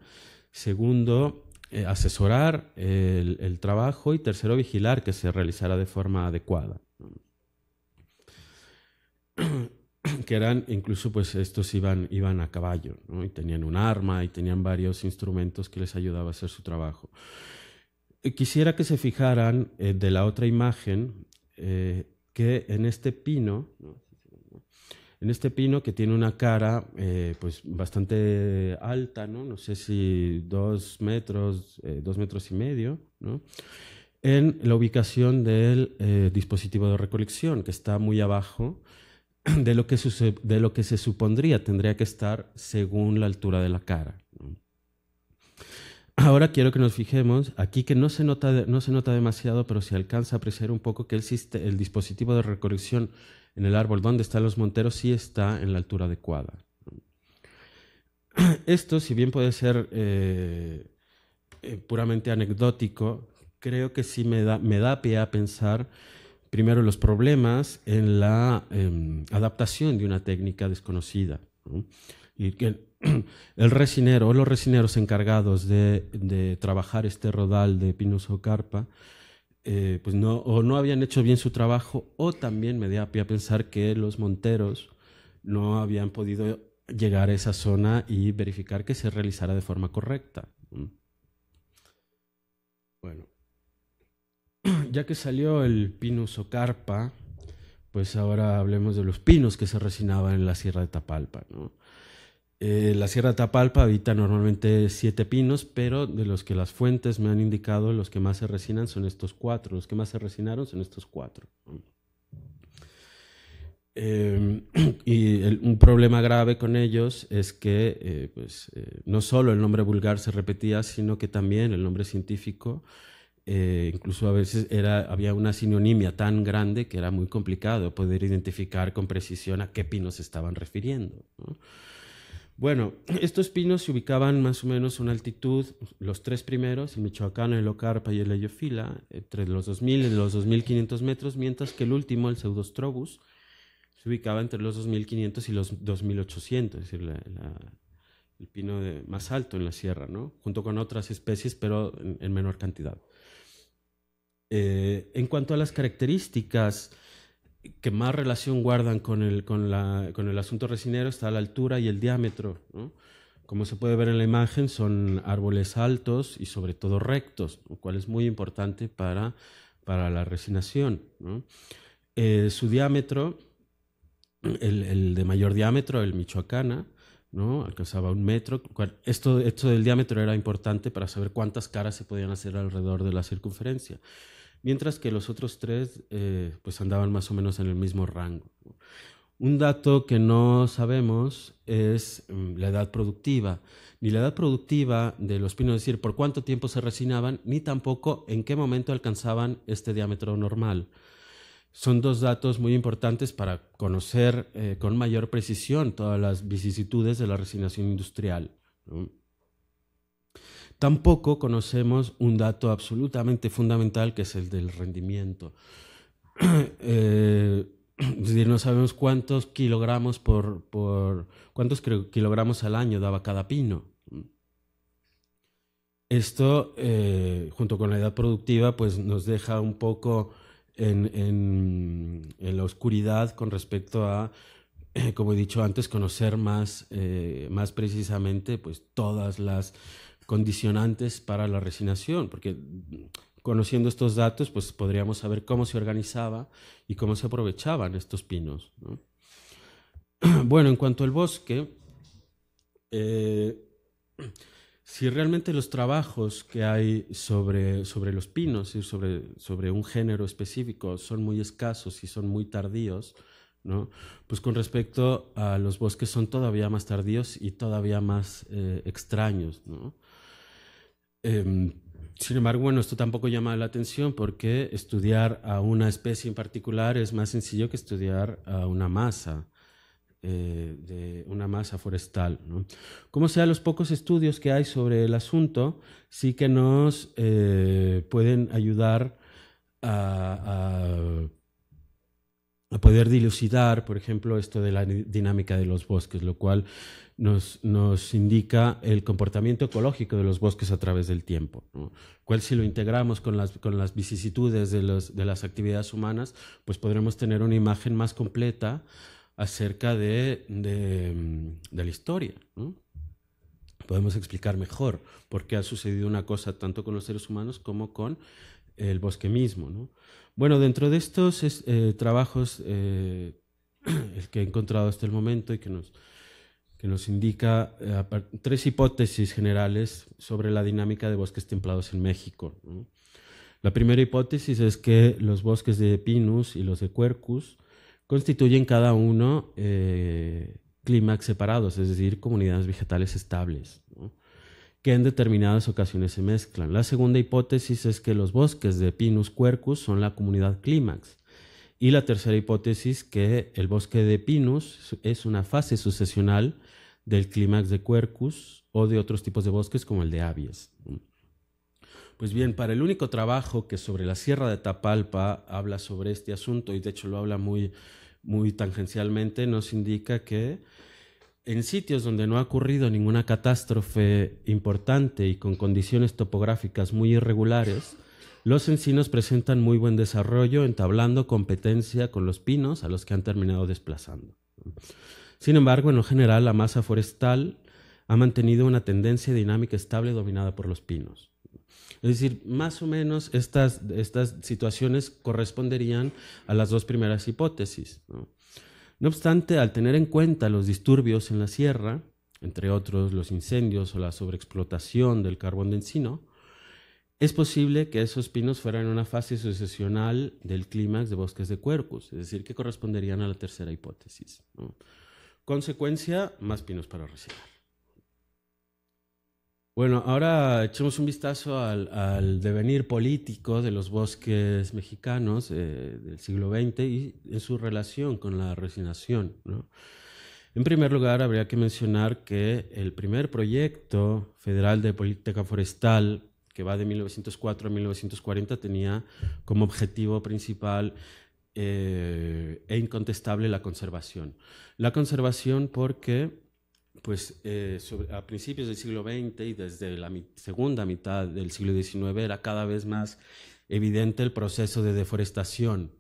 segundo, eh, asesorar el, trabajo y tercero, vigilar que se realizara de forma adecuada. que eran, incluso pues estos iban, iban a caballo, y tenían un arma y tenían varios instrumentos que les ayudaba a hacer su trabajo. Eh, quisiera que se fijaran eh, de la otra imagen eh, que en este pino, en este pino que tiene una cara pues bastante alta, ¿no? sé si dos metros, dos metros y medio, en la ubicación del dispositivo de recolección que está muy abajo de lo, que de lo que se supondría tendría que estar según la altura de la cara. Ahora quiero que nos fijemos aquí que no se nota, no se nota demasiado, pero se alcanza a apreciar un poco que el, el dispositivo de recolección en el árbol donde están los monteros sí está en la altura adecuada. Esto, si bien puede ser eh, eh, puramente anecdótico, creo que sí me da, me da pie a pensar primero los problemas en la em, adaptación de una técnica desconocida. Y que el resinero o los resineros encargados de, trabajar este rodal de pinus o carpa, eh, pues no, o no habían hecho bien su trabajo, o también me da pie a pensar que los monteros no habían podido llegar a esa zona y verificar que se realizara de forma correcta. Mm. Bueno, ya que salió el pinus o carpa, pues ahora hablemos de los pinos que se resinaban en la Sierra de Tapalpa, ¿no? Eh, la Sierra Tapalpa habita normalmente siete pinos, pero de los que las fuentes me han indicado, los que más se resinan son estos cuatro. Los que más se resinaron son estos cuatro. Em, y un problema grave con ellos es que eh, pues, eh, no solo el nombre vulgar se repetía, sino que también el nombre científico, incluso a veces era, había una sinonimia tan grande que era muy complicado poder identificar con precisión a qué pinos se estaban refiriendo. Bueno, estos pinos se ubicaban más o menos a una altitud, los tres primeros, el Michoacano, el Ocarpa y el ayofila, entre los 2.000 y los 2.500 metros, mientras que el último, el Pseudostrobus, se ubicaba entre los 2.500 y los 2.800, es decir, el pino más alto en la sierra, ¿no? Junto con otras especies, pero en, menor cantidad. Eh, en cuanto a las características, que más relación guardan con el, asunto resinero está la altura y el diámetro. Como se puede ver en la imagen, son árboles altos y sobre todo rectos, lo cual es muy importante para, la resinación. Eh, su diámetro, el, de mayor diámetro, el michoacana, ¿no? alcanzaba un metro. Esto, esto del diámetro era importante para saber cuántas caras se podían hacer alrededor de la circunferencia mientras que los otros tres eh, pues andaban más o menos en el mismo rango. Un dato que no sabemos es mm, la edad productiva, ni la edad productiva de los pinos, es decir, por cuánto tiempo se resinaban, ni tampoco en qué momento alcanzaban este diámetro normal. Son dos datos muy importantes para conocer eh, con mayor precisión todas las vicisitudes de la resinación industrial. Tampoco conocemos un dato absolutamente fundamental que es el del rendimiento. Eh, es decir, no sabemos cuántos kilogramos por, por cuántos kilogramos al año daba cada pino. Esto, eh, junto con la edad productiva, pues nos deja un poco en, la oscuridad con respecto a, como he dicho antes, conocer más, eh, más precisamente pues, todas las condicionantes para la resinación, porque conociendo estos datos, pues podríamos saber cómo se organizaba y cómo se aprovechaban estos pinos. Bueno, en cuanto al bosque, eh, si realmente los trabajos que hay sobre, sobre los pinos y sobre, sobre, un género específico son muy escasos y son muy tardíos, pues con respecto a los bosques son todavía más tardíos y todavía más eh, extraños. ¿no? Em, sin embargo, bueno, esto tampoco llama la atención porque estudiar a una especie en particular es más sencillo que estudiar a una masa, eh, una masa forestal. Como sea, los pocos estudios que hay sobre el asunto sí que nos eh, pueden ayudar a a poder dilucidar, por ejemplo, esto de la dinámica de los bosques, lo cual nos, nos indica el comportamiento ecológico de los bosques a través del tiempo, cual si lo integramos con las, con las vicisitudes de, las actividades humanas, pues podremos tener una imagen más completa acerca de, la historia. Podemos explicar mejor por qué ha sucedido una cosa tanto con los seres humanos como con el bosque mismo. ¿no? Bueno, dentro de estos eh, trabajos, eh, que he encontrado hasta el momento y que nos, que nos indica eh, tres hipótesis generales sobre la dinámica de bosques templados en México. La primera hipótesis es que los bosques de Pinus y los de Quercus constituyen cada uno clímax separados, es decir, comunidades vegetales estables que en determinadas ocasiones se mezclan. La segunda hipótesis es que los bosques de Pinus cuercus son la comunidad clímax. Y la tercera hipótesis que el bosque de Pinus es una fase sucesional del clímax de cuercus o de otros tipos de bosques como el de avies. Pues bien, para el único trabajo que sobre la Sierra de Tapalpa habla sobre este asunto, y de hecho lo habla muy, muy tangencialmente, nos indica que en sitios donde no ha ocurrido ninguna catástrofe importante y con condiciones topográficas muy irregulares, los encinos presentan muy buen desarrollo, entablando competencia con los pinos a los que han terminado desplazando. Sin embargo, en lo general, la masa forestal ha mantenido una tendencia dinámica estable dominada por los pinos. Es decir, más o menos estas, situaciones corresponderían a las dos primeras hipótesis. No obstante, al tener en cuenta los disturbios en la sierra, entre otros los incendios o la sobreexplotación del carbón de encino, es posible que esos pinos fueran una fase sucesional del clímax de bosques de cuercos es decir, que corresponderían a la tercera hipótesis. Consecuencia, más pinos para reciclar. Bueno, ahora echemos un vistazo al, devenir político de los bosques mexicanos eh, del siglo XX y en su relación con la resignación. En primer lugar, habría que mencionar que el primer proyecto federal de política forestal, que va de 1904 a 1940, tenía como objetivo principal eh, e incontestable la conservación. La conservación porque pues eh, a principios del siglo XX y desde la segunda mitad del siglo XIX era cada vez más evidente el proceso de deforestación.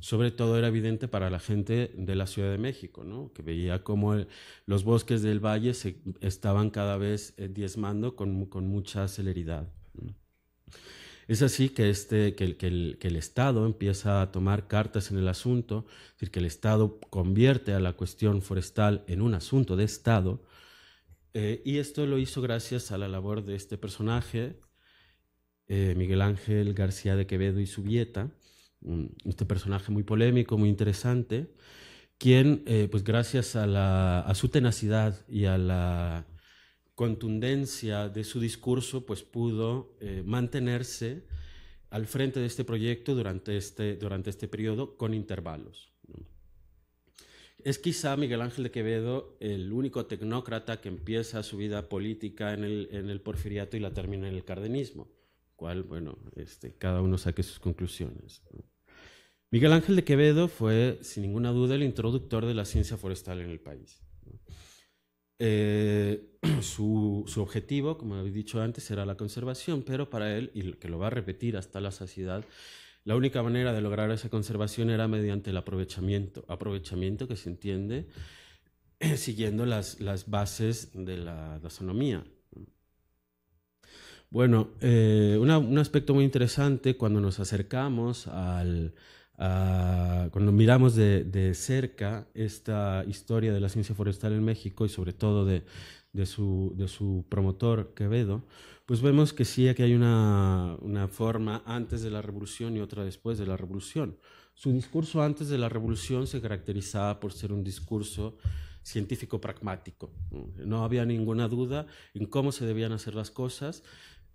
Sobre todo era evidente para la gente de la Ciudad de México, que veía cómo los bosques del valle se estaban cada vez eh, diezmando con, mucha celeridad. Es así que, este, que, el, que, el, Estado empieza a tomar cartas en el asunto, es decir, que el Estado convierte a la cuestión forestal en un asunto de Estado, eh, y esto lo hizo gracias a la labor de este personaje, eh, Miguel Ángel García de Quevedo y Subieta, este personaje muy polémico, muy interesante, quien, eh, pues gracias a su tenacidad y a la contundencia de su discurso, pues pudo eh, mantenerse al frente de este proyecto durante este, durante este periodo con intervalos. Es quizá Miguel Ángel de Quevedo el único tecnócrata que empieza su vida política en el, en el porfiriato y la termina en el cardenismo, cual, bueno, este, cada uno saque sus conclusiones. Miguel Ángel de Quevedo fue, sin ninguna duda, el introductor de la ciencia forestal en el país. Eh, su, objetivo, como he dicho antes, era la conservación, pero para él, y que lo va a repetir hasta la saciedad, la única manera de lograr esa conservación era mediante el aprovechamiento, aprovechamiento que se entiende siguiendo las, las, bases de la taxonomía. Bueno, eh, un aspecto muy interesante cuando nos acercamos al, Ah, cuando miramos de, de, cerca esta historia de la ciencia forestal en México y sobre todo de, de, su, de su, promotor Quevedo, pues vemos que sí, que hay una, una, forma antes de la revolución y otra después de la revolución. Su discurso antes de la revolución se caracterizaba por ser un discurso científico pragmático. No había ninguna duda en cómo se debían hacer las cosas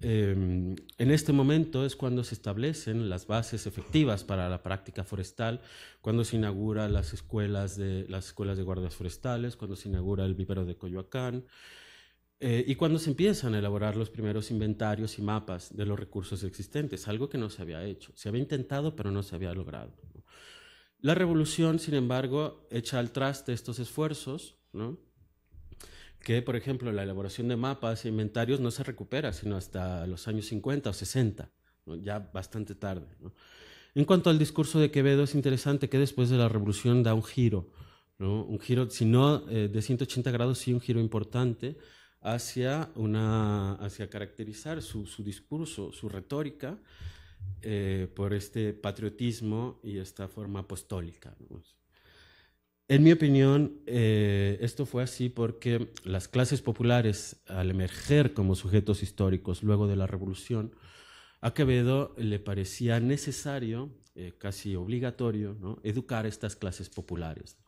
Em, en este momento es cuando se establecen las bases efectivas para la práctica forestal, cuando se inauguran las escuelas de, las escuelas de guardias forestales, cuando se inaugura el vivero de Coyoacán eh, y cuando se empiezan a elaborar los primeros inventarios y mapas de los recursos existentes, algo que no se había hecho. Se había intentado, pero no se había logrado. La revolución, sin embargo, echa al traste estos esfuerzos, ¿no? que, por ejemplo, la elaboración de mapas e inventarios no se recupera sino hasta los años 50 o 60, ya bastante tarde. En cuanto al discurso de Quevedo, es interesante que después de la revolución da un giro, un giro, si no eh, de 180 grados, sí un giro importante hacia, una, hacia caracterizar su, discurso, su retórica, eh, por este patriotismo y esta forma apostólica. ¿no? En mi opinión, eh, esto fue así porque las clases populares, al emerger como sujetos históricos luego de la Revolución, a Quevedo le parecía necesario, eh, casi obligatorio, educar estas clases populares.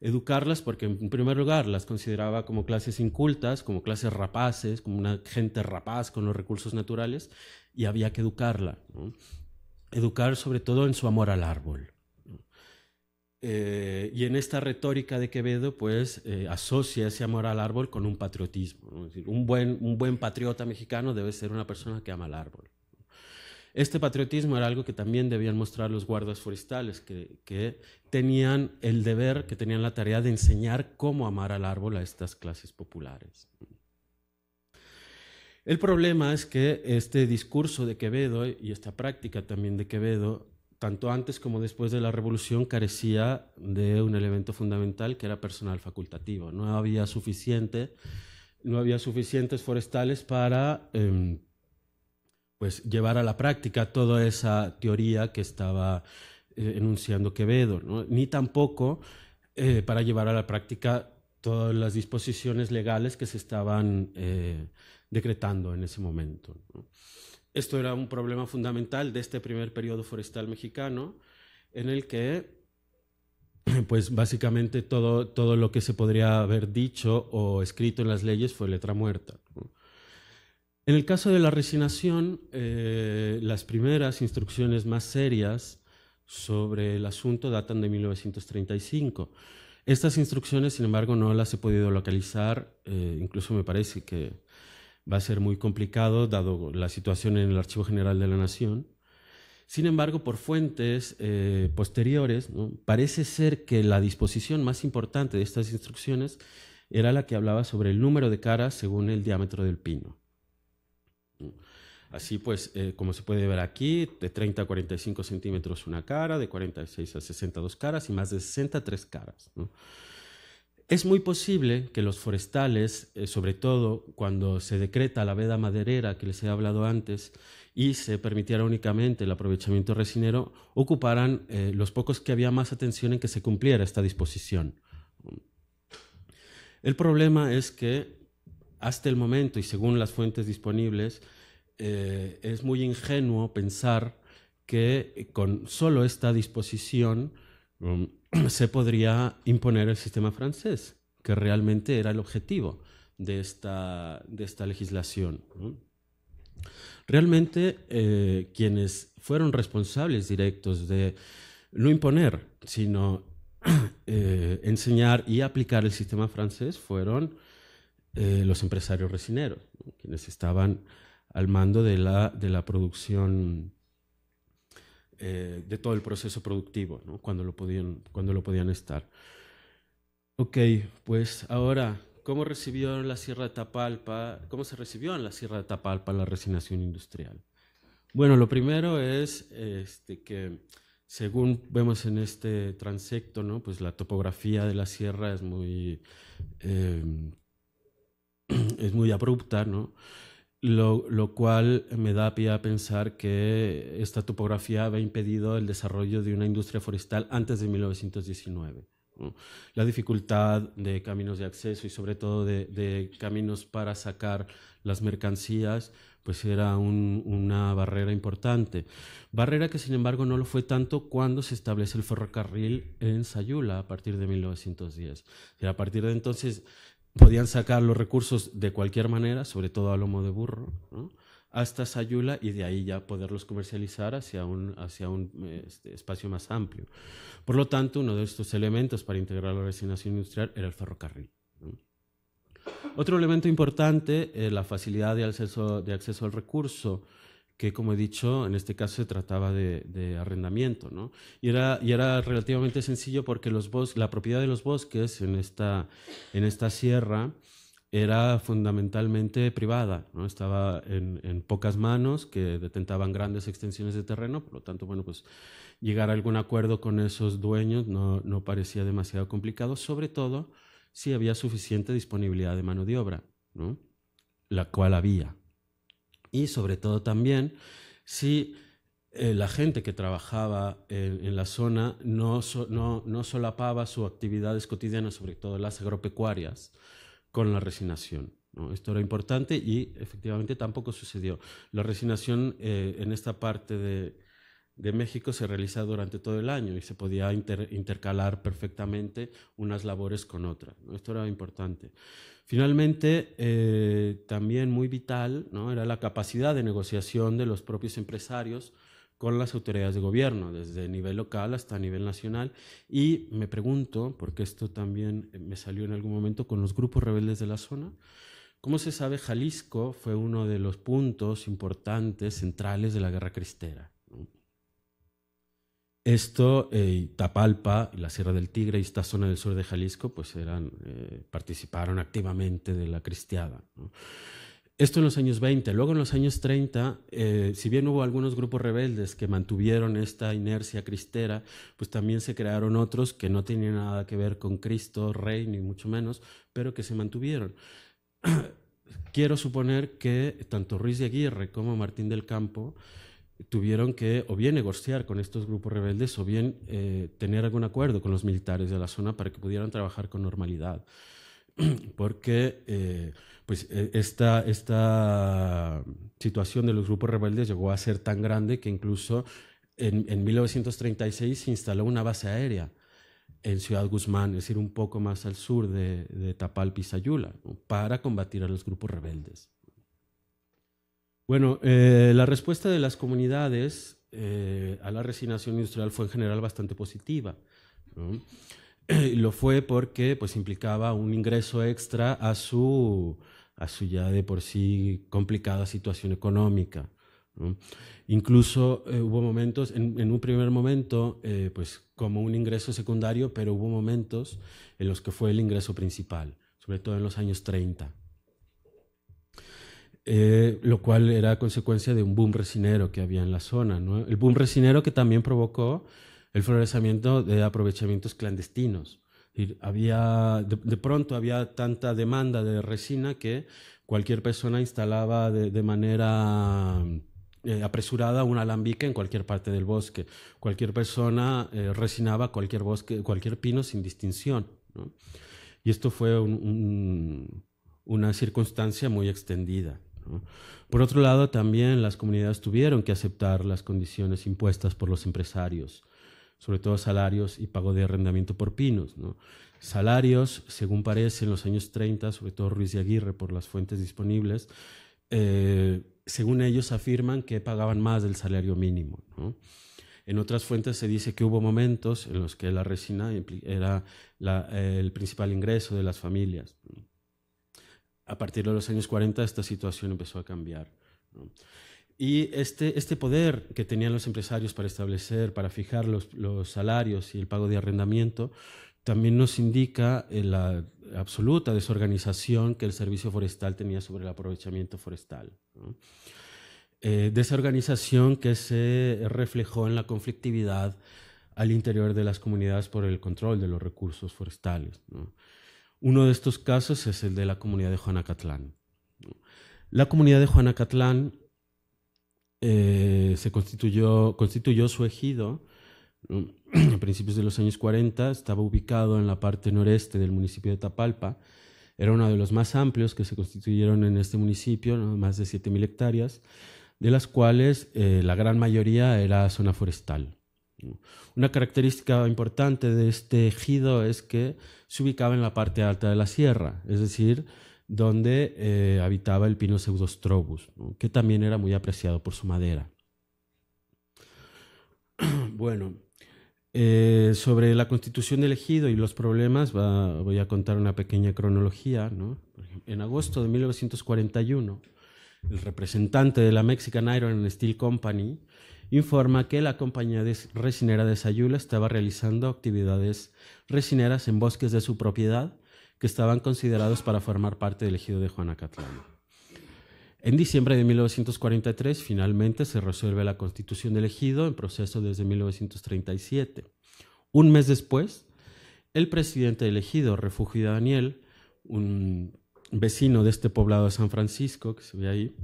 Educarlas porque, en primer lugar, las consideraba como clases incultas, como clases rapaces, como una gente rapaz con los recursos naturales, y había que educarla. Educar sobre todo en su amor al árbol. Eh, y en esta retórica de Quevedo, pues eh, asocia ese amor al árbol con un patriotismo. un, buen, un buen patriota mexicano debe ser una persona que ama al árbol. Este patriotismo era algo que también debían mostrar los guardas forestales, que, tenían el deber, que tenían la tarea de enseñar cómo amar al árbol a estas clases populares. El problema es que este discurso de Quevedo y esta práctica también de Quevedo tanto antes como después de la revolución, carecía de un elemento fundamental que era personal facultativo. No había, suficiente, no había suficientes forestales para em, pues, llevar a la práctica toda esa teoría que estaba eh, enunciando Quevedo, ni tampoco eh, para llevar a la práctica todas las disposiciones legales que se estaban eh, decretando en ese momento. Esto era un problema fundamental de este primer periodo forestal mexicano, en el que, pues básicamente todo, todo lo que se podría haber dicho o escrito en las leyes fue letra muerta. En el caso de la resinación, eh, las primeras instrucciones más serias sobre el asunto datan de 1935. Estas instrucciones, sin embargo, no las he podido localizar, eh, incluso me parece que va a ser muy complicado dado la situación en el Archivo General de la Nación. Sin embargo, por fuentes eh, posteriores, parece ser que la disposición más importante de estas instrucciones era la que hablaba sobre el número de caras según el diámetro del pino. Así pues, eh, como se puede ver aquí, de 30 a 45 centímetros una cara, de 46 a 62 caras y más de 63 caras. Es muy posible que los forestales, eh, sobre todo cuando se decreta la veda maderera que les he hablado antes y se permitiera únicamente el aprovechamiento resinero, ocuparan eh, los pocos que había más atención en que se cumpliera esta disposición. El problema es que hasta el momento y según las fuentes disponibles, eh, es muy ingenuo pensar que con solo esta disposición mm, se podría imponer el sistema francés, que realmente era el objetivo de esta, legislación. Realmente eh, quienes fueron responsables directos de no imponer, sino eh, enseñar y aplicar el sistema francés fueron eh, los empresarios resineros, quienes estaban al mando de la producción eh, de todo el proceso productivo, ¿no? cuando, lo podían, cuando lo podían estar. Ok, pues ahora, ¿cómo recibió la Sierra Tapalpa, cómo se recibió en la Sierra de Tapalpa la resignación industrial? Bueno, lo primero es este, que según vemos en este transecto, ¿no? pues la topografía de la sierra es muy, em, es muy abrupta, ¿no? Lo, lo, cual me da pie a pensar que esta topografía había impedido el desarrollo de una industria forestal antes de 1919. La dificultad de caminos de acceso y sobre todo de, caminos para sacar las mercancías, pues era una barrera importante. Barrera que sin embargo no lo fue tanto cuando se establece el ferrocarril en Sayula a partir de 1910. Y a partir de entonces podían sacar los recursos de cualquier manera, sobre todo a lomo de burro, hasta Sayula y de ahí ya poderlos comercializar hacia un, hacia un este, espacio más amplio. Por lo tanto, uno de estos elementos para integrar la resignación industrial era el ferrocarril. Otro elemento importante, eh, la facilidad de acceso, de acceso al recurso que como he dicho, en este caso se trataba de, arrendamiento, ¿no? Y era, y era relativamente sencillo porque los la propiedad de los bosques en esta, en esta sierra era fundamentalmente privada, ¿no? estaba en, en, pocas manos que detentaban grandes extensiones de terreno, por lo tanto, bueno, pues llegar a algún acuerdo con esos dueños no, no parecía demasiado complicado, sobre todo si había suficiente disponibilidad de mano de obra, ¿no? la cual había. Y sobre todo también si eh, la gente que trabajaba en, la zona no, no, solapaba sus actividades cotidianas, sobre todo las agropecuarias, con la resinación. Esto era importante y efectivamente tampoco sucedió. La resinación eh, en esta parte de, de México se realiza durante todo el año y se podía intercalar perfectamente unas labores con otras. Esto era importante. Finalmente, eh, también muy vital ¿no? era la capacidad de negociación de los propios empresarios con las autoridades de gobierno, desde nivel local hasta nivel nacional. Y me pregunto, porque esto también me salió en algún momento con los grupos rebeldes de la zona, ¿cómo se sabe, Jalisco fue uno de los puntos importantes, centrales de la guerra cristera. Esto, eh, Tapalpa y la Sierra del Tigre y esta zona del sur de Jalisco, pues eran, eh, participaron activamente de la cristiada. Esto en los años 20. Luego en los años 30, eh, si bien hubo algunos grupos rebeldes que mantuvieron esta inercia cristera, pues también se crearon otros que no tenían nada que ver con Cristo, Rey, ni mucho menos, pero que se mantuvieron. Quiero suponer que tanto Ruiz de Aguirre como Martín del Campo tuvieron que o bien negociar con estos grupos rebeldes o bien eh, tener algún acuerdo con los militares de la zona para que pudieran trabajar con normalidad. Porque eh, pues, e, esta, situación de los grupos rebeldes llegó a ser tan grande que incluso en, 1936 se instaló una base aérea en Ciudad Guzmán, es decir, un poco más al sur de, de para combatir a los grupos rebeldes. Bueno, eh, la respuesta de las comunidades eh, a la resignación industrial fue en general bastante positiva. ¿no? lo fue porque pues, implicaba un ingreso extra a su, ya de por sí complicada situación económica. Incluso eh, hubo momentos, en, un primer momento, pues, como un ingreso secundario, pero hubo momentos en los que fue el ingreso principal, sobre todo en los años 30. Eh, lo cual era consecuencia de un boom resinero que había en la zona. El boom resinero que también provocó el florecimiento de aprovechamientos clandestinos. de, pronto había tanta demanda de resina que cualquier persona instalaba de, manera eh, apresurada una alambique en cualquier parte del bosque. Cualquier persona eh, resinaba cualquier, bosque, cualquier pino sin distinción. Y esto fue una circunstancia muy extendida. Por otro lado, también las comunidades tuvieron que aceptar las condiciones impuestas por los empresarios, sobre todo salarios y pago de arrendamiento por pinos. Salarios, según parece, en los años 30, sobre todo Ruiz de Aguirre, por las fuentes disponibles, eh, según ellos afirman que pagaban más del salario mínimo. En otras fuentes se dice que hubo momentos en los que la resina era el principal ingreso de las familias a partir de los años 40 esta situación empezó a cambiar. Y este, este poder que tenían los empresarios para establecer, para fijar los, salarios y el pago de arrendamiento, también nos indica eh, la absoluta desorganización que el servicio forestal tenía sobre el aprovechamiento forestal. Eh, desorganización que se reflejó en la conflictividad al interior de las comunidades por el control de los recursos forestales. Uno de estos casos es el de la comunidad de Juanacatlán. La comunidad de Juanacatlán eh, se constituyó, constituyó su ejido a principios de los años 40, estaba ubicado en la parte noreste del municipio de Tapalpa, era uno de los más amplios que se constituyeron en este municipio, más de 7.000 hectáreas, de las cuales eh, la gran mayoría era zona forestal. Una característica importante de este ejido es que se ubicaba en la parte alta de la sierra, es decir, donde eh, habitaba el pino pseudostrobus, que también era muy apreciado por su madera. bueno, eh, sobre la constitución del ejido y los problemas voy a contar una pequeña cronología. En agosto de 1941, el representante de la Mexican Iron and Steel Company informa que la compañía de resinera de Sayula estaba realizando actividades resineras en bosques de su propiedad que estaban considerados para formar parte del ejido de Juana Juanacatlán. En diciembre de 1943 finalmente se resuelve la constitución del ejido en proceso desde 1937. Un mes después, el presidente del ejido, Refugio Daniel, un vecino de este poblado de San Francisco que se ve ahí,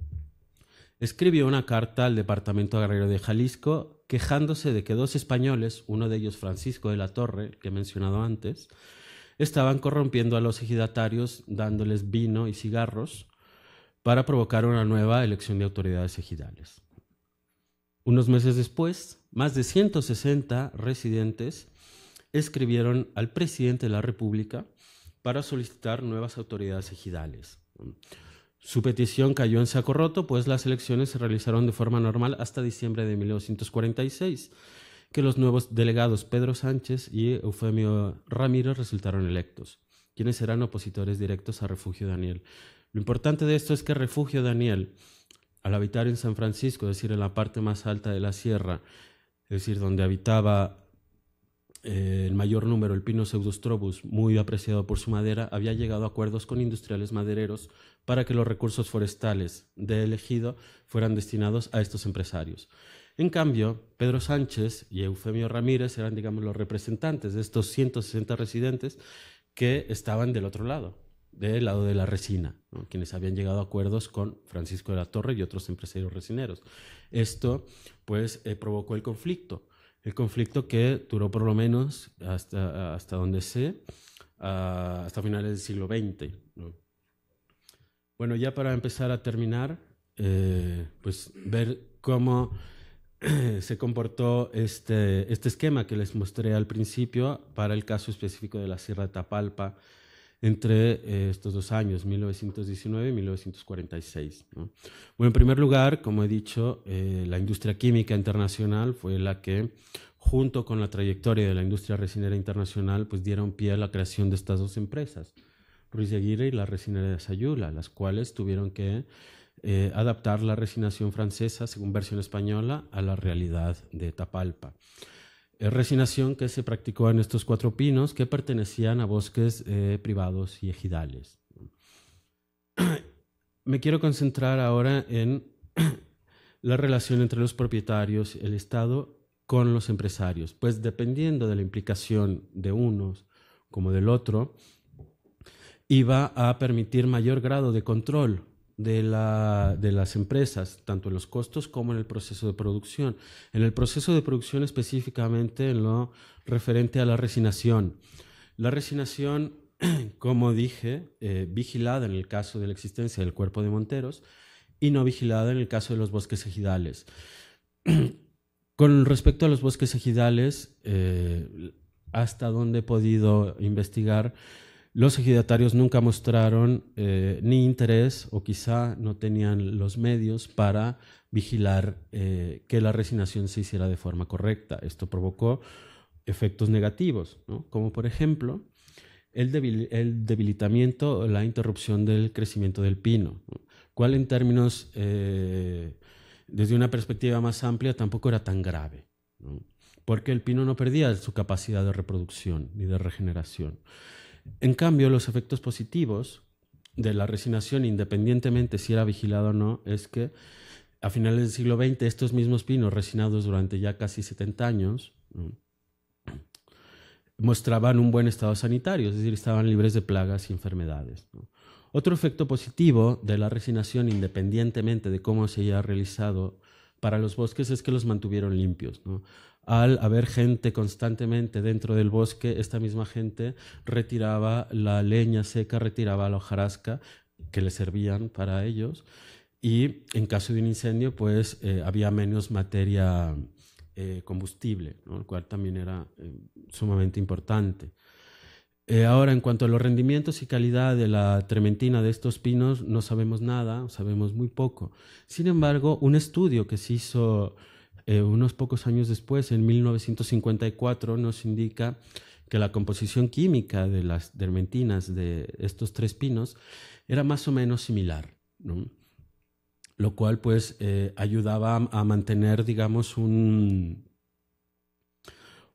escribió una carta al Departamento Agrario de Jalisco quejándose de que dos españoles, uno de ellos Francisco de la Torre, que he mencionado antes, estaban corrompiendo a los ejidatarios dándoles vino y cigarros para provocar una nueva elección de autoridades ejidales. Unos meses después, más de 160 residentes escribieron al presidente de la República para solicitar nuevas autoridades ejidales. Su petición cayó en saco roto, pues las elecciones se realizaron de forma normal hasta diciembre de 1946, que los nuevos delegados Pedro Sánchez y Eufemio Ramírez resultaron electos, quienes eran opositores directos a Refugio Daniel. Lo importante de esto es que Refugio Daniel, al habitar en San Francisco, es decir, en la parte más alta de la sierra, es decir, donde habitaba eh, el mayor número, el pino pseudostrobus, muy apreciado por su madera, había llegado a acuerdos con industriales madereros para que los recursos forestales de elegido fueran destinados a estos empresarios. En cambio, Pedro Sánchez y Eufemio Ramírez eran, digamos, los representantes de estos 160 residentes que estaban del otro lado, del lado de la resina, quienes habían llegado a acuerdos con Francisco de la Torre y otros empresarios resineros. Esto, pues, eh, provocó el conflicto. El conflicto que duró por lo menos hasta, hasta donde sé, ah, hasta finales del siglo XX. Bueno, ya para empezar a terminar, eh, pues ver cómo se comportó este, este esquema que les mostré al principio para el caso específico de la Sierra de Tapalpa entre eh, estos dos años, 1919 y 1946. Bueno, en primer lugar, como he dicho, eh, la industria química internacional fue la que, junto con la trayectoria de la industria resinera internacional, pues dieron pie a la creación de estas dos empresas, Ruiz de Aguirre y la resinera de Sayula, las cuales tuvieron que eh, adaptar la resinación francesa, según versión española, a la realidad de Tapalpa. Eh, resinación que se practicó en estos cuatro pinos que pertenecían a bosques eh, privados y ejidales. Me quiero concentrar ahora en la relación entre los propietarios, el Estado, con los empresarios, pues dependiendo de la implicación de unos como del otro, iba a permitir mayor grado de control de, las empresas, tanto en los costos como en el proceso de producción. En el proceso de producción específicamente en lo referente a la resinación. La resinación, como dije, eh, vigilada en el caso de la existencia del cuerpo de Monteros y no vigilada en el caso de los bosques ejidales. Con respecto a los bosques ejidales, eh, hasta donde he podido investigar, los ejidatarios nunca mostraron eh, ni interés o quizá no tenían los medios para vigilar eh, que la resinación se hiciera de forma correcta. Esto provocó efectos negativos, como por ejemplo el, debilitamiento o la interrupción del crecimiento del pino, cual en términos, eh, desde una perspectiva más amplia, tampoco era tan grave. porque el pino no perdía su capacidad de reproducción ni de regeneración. En cambio, los efectos positivos de la resinación, independientemente si era vigilada o no, es que a finales del siglo XX estos mismos pinos resinados durante ya casi 70 años mostraban un buen estado sanitario, es decir, estaban libres de plagas y enfermedades. Otro efecto positivo de la resinación, independientemente de cómo se haya realizado para los bosques, es que los mantuvieron limpios al haber gente constantemente dentro del bosque, esta misma gente retiraba la leña seca, retiraba la hojarasca que le servían para ellos y en caso de un incendio pues eh, había menos materia eh, combustible, lo cual también era eh, sumamente importante. ahora, en cuanto a los rendimientos y calidad de la trementina de estos pinos, no sabemos nada, sabemos muy poco. Sin embargo, un estudio que se hizo eh, unos pocos años después, en 1954, nos indica que la composición química de las dermentinas de estos tres pinos era más o menos similar, lo cual pues eh, ayudaba a, mantener, digamos, un,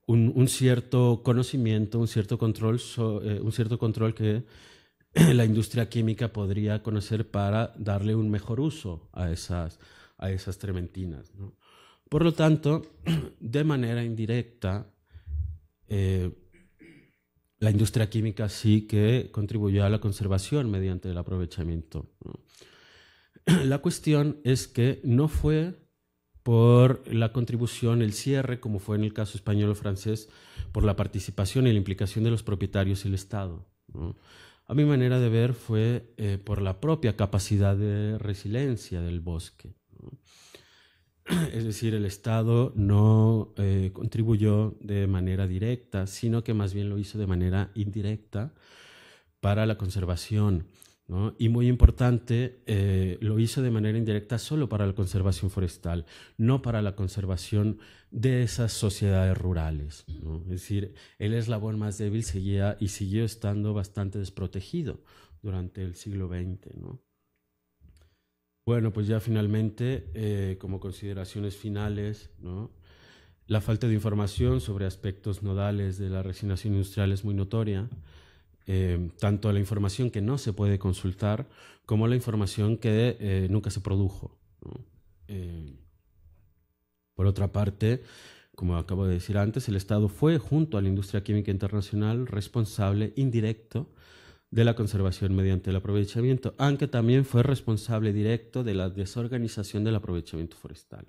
un, cierto conocimiento, un cierto control, eh, un cierto control que la industria química podría conocer para darle un mejor uso a esas, a esas trementinas. ¿no? Por lo tanto, de manera indirecta, eh, la industria química sí que contribuyó a la conservación mediante el aprovechamiento. La cuestión es que no fue por la contribución, el cierre, como fue en el caso español o francés, por la participación y la implicación de los propietarios y el Estado. A mi manera de ver fue eh, por la propia capacidad de resiliencia del bosque. es decir, el Estado no eh, contribuyó de manera directa, sino que más bien lo hizo de manera indirecta para la conservación. Y muy importante, eh, lo hizo de manera indirecta solo para la conservación forestal, no para la conservación de esas sociedades rurales. Es decir, el eslabón más débil seguía y siguió estando bastante desprotegido durante el siglo XX. ¿no? Bueno, pues ya finalmente, eh, como consideraciones finales, la falta de información sobre aspectos nodales de la resignación industrial es muy notoria, eh, tanto la información que no se puede consultar como la información que eh, nunca se produjo. por otra parte, como acabo de decir antes, el Estado fue, junto a la industria química internacional, responsable indirecto de la conservación mediante el aprovechamiento, aunque también fue responsable directo de la desorganización del aprovechamiento forestal.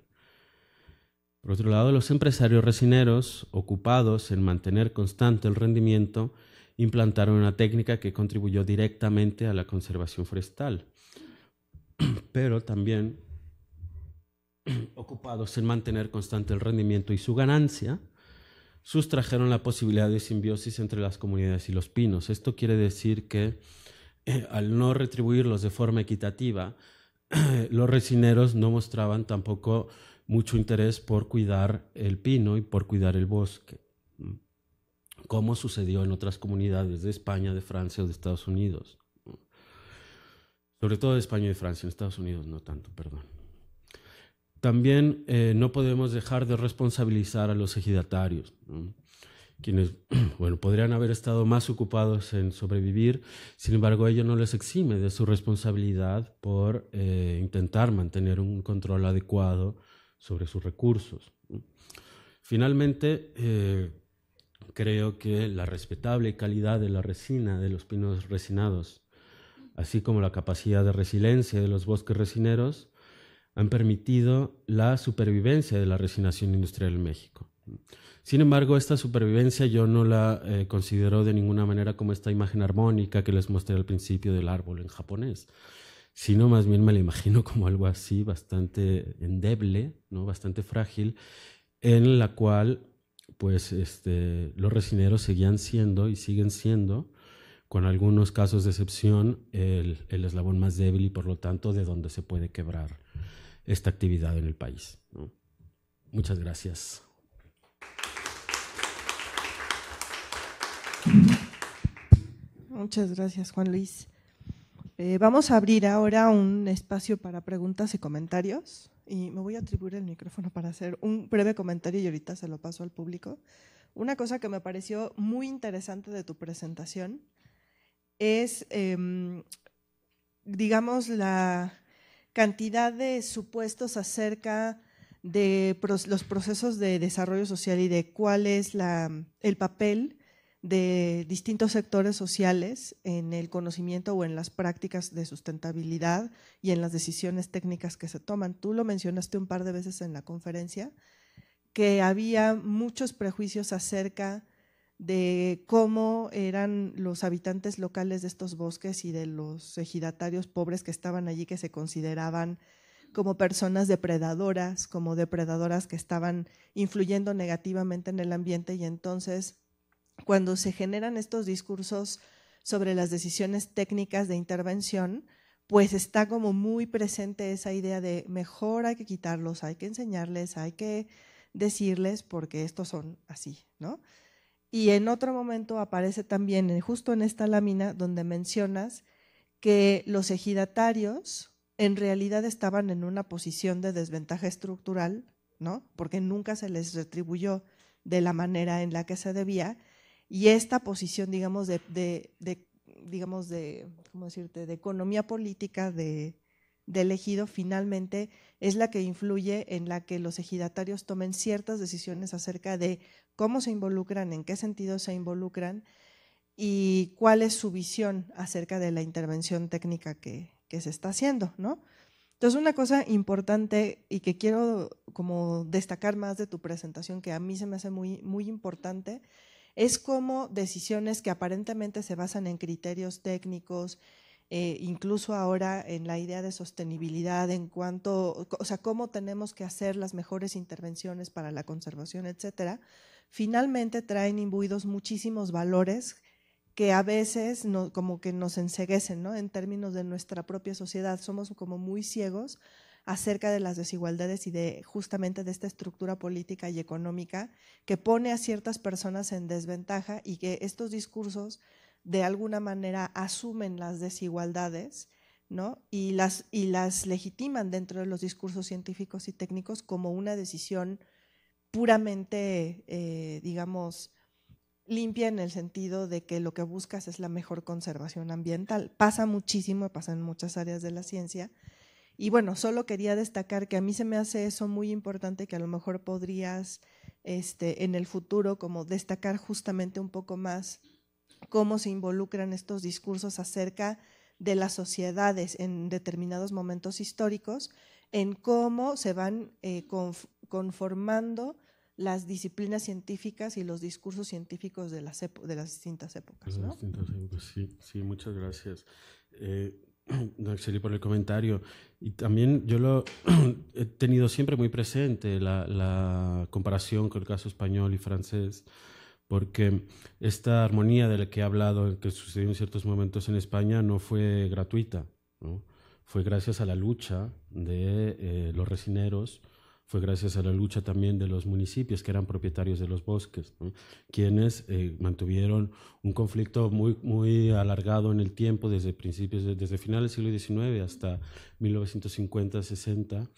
Por otro lado, los empresarios resineros, ocupados en mantener constante el rendimiento, implantaron una técnica que contribuyó directamente a la conservación forestal, pero también ocupados en mantener constante el rendimiento y su ganancia, sustrajeron la posibilidad de simbiosis entre las comunidades y los pinos. Esto quiere decir que eh, al no retribuirlos de forma equitativa, los resineros no mostraban tampoco mucho interés por cuidar el pino y por cuidar el bosque, como sucedió en otras comunidades de España, de Francia o de Estados Unidos. Sobre todo de España y de Francia, en Estados Unidos no tanto, perdón. También eh, no podemos dejar de responsabilizar a los ejidatarios, quienes bueno, podrían haber estado más ocupados en sobrevivir, sin embargo ello no les exime de su responsabilidad por eh, intentar mantener un control adecuado sobre sus recursos. Finalmente, eh, creo que la respetable calidad de la resina de los pinos resinados, así como la capacidad de resiliencia de los bosques resineros, han permitido la supervivencia de la resinación industrial en México. Sin embargo, esta supervivencia yo no la eh, considero de ninguna manera como esta imagen armónica que les mostré al principio del árbol en japonés, sino más bien me la imagino como algo así bastante endeble, ¿no? bastante frágil, en la cual pues este, los resineros seguían siendo y siguen siendo, con algunos casos de excepción, el eslabón más débil y por lo tanto de donde se puede quebrar esta actividad en el país. Muchas gracias. Muchas gracias, Juan Luis. Eh, vamos a abrir ahora un espacio para preguntas y comentarios. Y me voy a atribuir el micrófono para hacer un breve comentario y ahorita se lo paso al público. Una cosa que me pareció muy interesante de tu presentación es, em, digamos, la, cantidad de supuestos acerca de los procesos de desarrollo social y de cuál es la, el papel de distintos sectores sociales en el conocimiento o en las prácticas de sustentabilidad y en las decisiones técnicas que se toman. Tú lo mencionaste un par de veces en la conferencia, que había muchos prejuicios acerca de cómo eran los habitantes locales de estos bosques y de los ejidatarios pobres que estaban allí, que se consideraban como personas depredadoras, como depredadoras que estaban influyendo negativamente en el ambiente y entonces cuando se generan estos discursos sobre las decisiones técnicas de intervención, pues está como muy presente esa idea de mejor hay que quitarlos, hay que enseñarles, hay que decirles porque estos son así, ¿no? Y en otro momento aparece también, justo en esta lámina, donde mencionas que los ejidatarios en realidad estaban en una posición de desventaja estructural, ¿no? Porque nunca se les retribuyó de la manera en la que se debía. Y esta posición, digamos, de, digamos, de, ¿cómo decirte?, de economía política, de del ejido finalmente es la que influye en la que los ejidatarios tomen ciertas decisiones acerca de cómo se involucran, en qué sentido se involucran y cuál es su visión acerca de la intervención técnica que, se está haciendo, ¿no? Entonces, una cosa importante y que quiero como destacar más de tu presentación, que a mí se me hace muy, muy importante, es cómo decisiones que aparentemente se basan en criterios técnicos, eh, incluso ahora en la idea de sostenibilidad, en cuanto, o sea, cómo tenemos que hacer las mejores intervenciones para la conservación, etcétera, finalmente traen imbuidos muchísimos valores que a veces como que nos enseguecen, ¿no? En términos de nuestra propia sociedad, somos como muy ciegos acerca de las desigualdades y de justamente de esta estructura política y económica que pone a ciertas personas en desventaja y que estos discursos de alguna manera asumen las desigualdades ¿no? y, las, y las legitiman dentro de los discursos científicos y técnicos como una decisión puramente, eh, digamos, limpia en el sentido de que lo que buscas es la mejor conservación ambiental. Pasa muchísimo, pasa en muchas áreas de la ciencia. Y bueno, solo quería destacar que a mí se me hace eso muy importante que a lo mejor podrías este, en el futuro como destacar justamente un poco más cómo se involucran estos discursos acerca de las sociedades en determinados momentos históricos, en cómo se van eh, conformando las disciplinas científicas y los discursos científicos de las, de las distintas épocas. Sí, sí, muchas gracias. Eh, por el comentario. Y también yo lo he tenido siempre muy presente la, la comparación con el caso español y francés porque esta armonía de la que he hablado, que sucedió en ciertos momentos en España, no fue gratuita, fue gracias a la lucha de eh, los resineros, fue gracias a la lucha también de los municipios que eran propietarios de los bosques, quienes eh, mantuvieron un conflicto muy, muy alargado en el tiempo, desde, principios, desde finales del siglo XIX hasta 1950-60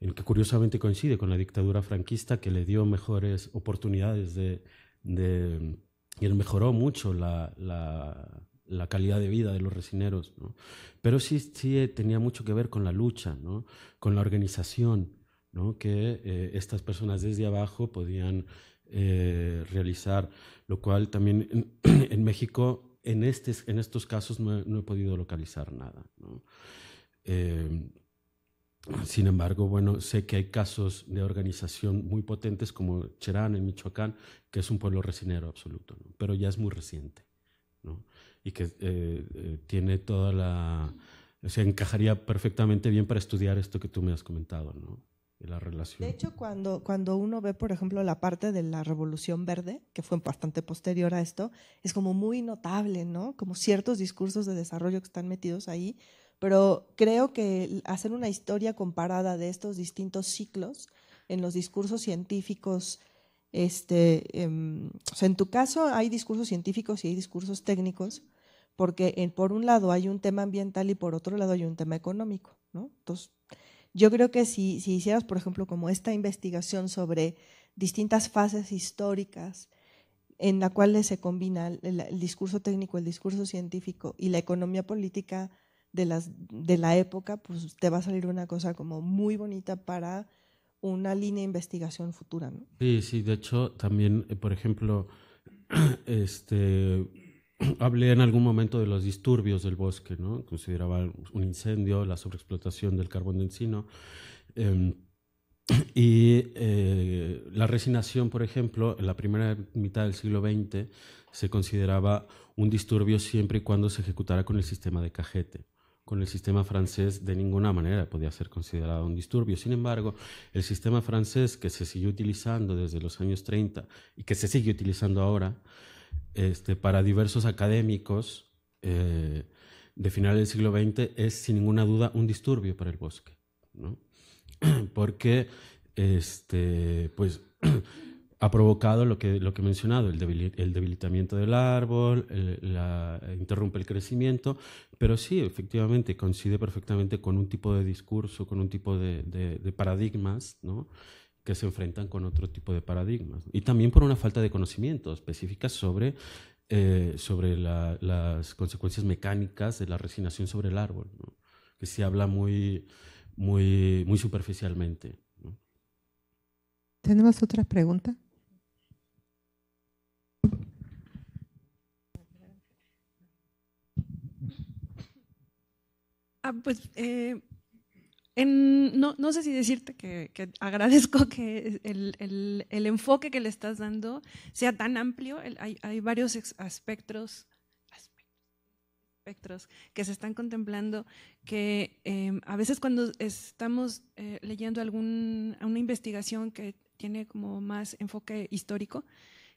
en que curiosamente coincide con la dictadura franquista que le dio mejores oportunidades de, de y mejoró mucho la, la, calidad de vida de los resineros, ¿no? Pero sí, sí eh, tenía mucho que ver con la lucha, ¿no? Con la organización, ¿no? Que eh, estas personas desde abajo podían eh, realizar, lo cual también en, México, en, este, en estos casos, no he, no he podido localizar nada, ¿no? Sin embargo, bueno, sé que hay casos de organización muy potentes como Cherán en Michoacán, que es un pueblo resinero absoluto, pero ya es muy reciente, ¿no? Y que eh, eh, tiene toda la... se encajaría perfectamente bien para estudiar esto que tú me has comentado, ¿no? la relación. De hecho, cuando, cuando uno ve, por ejemplo, la parte de la Revolución Verde, que fue bastante posterior a esto, es como muy notable, ¿no? Como ciertos discursos de desarrollo que están metidos ahí, pero creo que hacer una historia comparada de estos distintos ciclos en los discursos científicos, este, em, en tu caso hay discursos científicos y hay discursos técnicos, porque por un lado hay un tema ambiental y por otro lado hay un tema económico, Entonces, yo creo que si, hicieras, por ejemplo, como esta investigación sobre distintas fases históricas en la cuales se combina el discurso técnico, el discurso científico y la economía política, de, las, de la época, pues te va a salir una cosa como muy bonita para una línea de investigación futura, ¿no? Sí, sí, de hecho también, eh, por ejemplo, este, hablé en algún momento de los disturbios del bosque, ¿no? Consideraba un incendio, la sobreexplotación del carbón de encino. Em, y eh, la resinación, por ejemplo, en la primera mitad del siglo XX se consideraba un disturbio siempre y cuando se ejecutara con el sistema de cajete con el sistema francés de ninguna manera podía ser considerado un disturbio. Sin embargo, el sistema francés que se siguió utilizando desde los años 30 y que se sigue utilizando ahora este, para diversos académicos eh, de finales del siglo XX es sin ninguna duda un disturbio para el bosque, ¿no? porque este, pues, ha provocado lo que, lo que he mencionado, el, debilitamiento del árbol, interrumpe el crecimiento, pero sí, efectivamente, coincide perfectamente con un tipo de discurso, con un tipo de, paradigmas, ¿no? que se enfrentan con otro tipo de paradigmas. Y también por una falta de conocimiento específica sobre, eh, sobre las consecuencias mecánicas de la resinación sobre el árbol, que se habla muy, muy, superficialmente. ¿Tenemos otras preguntas? Ah, pues eh, no, sé si decirte que, agradezco que el, enfoque que le estás dando sea tan amplio. hay, varios aspectos que se están contemplando que em, a veces cuando estamos eh, leyendo algún, una investigación que tiene como más enfoque histórico,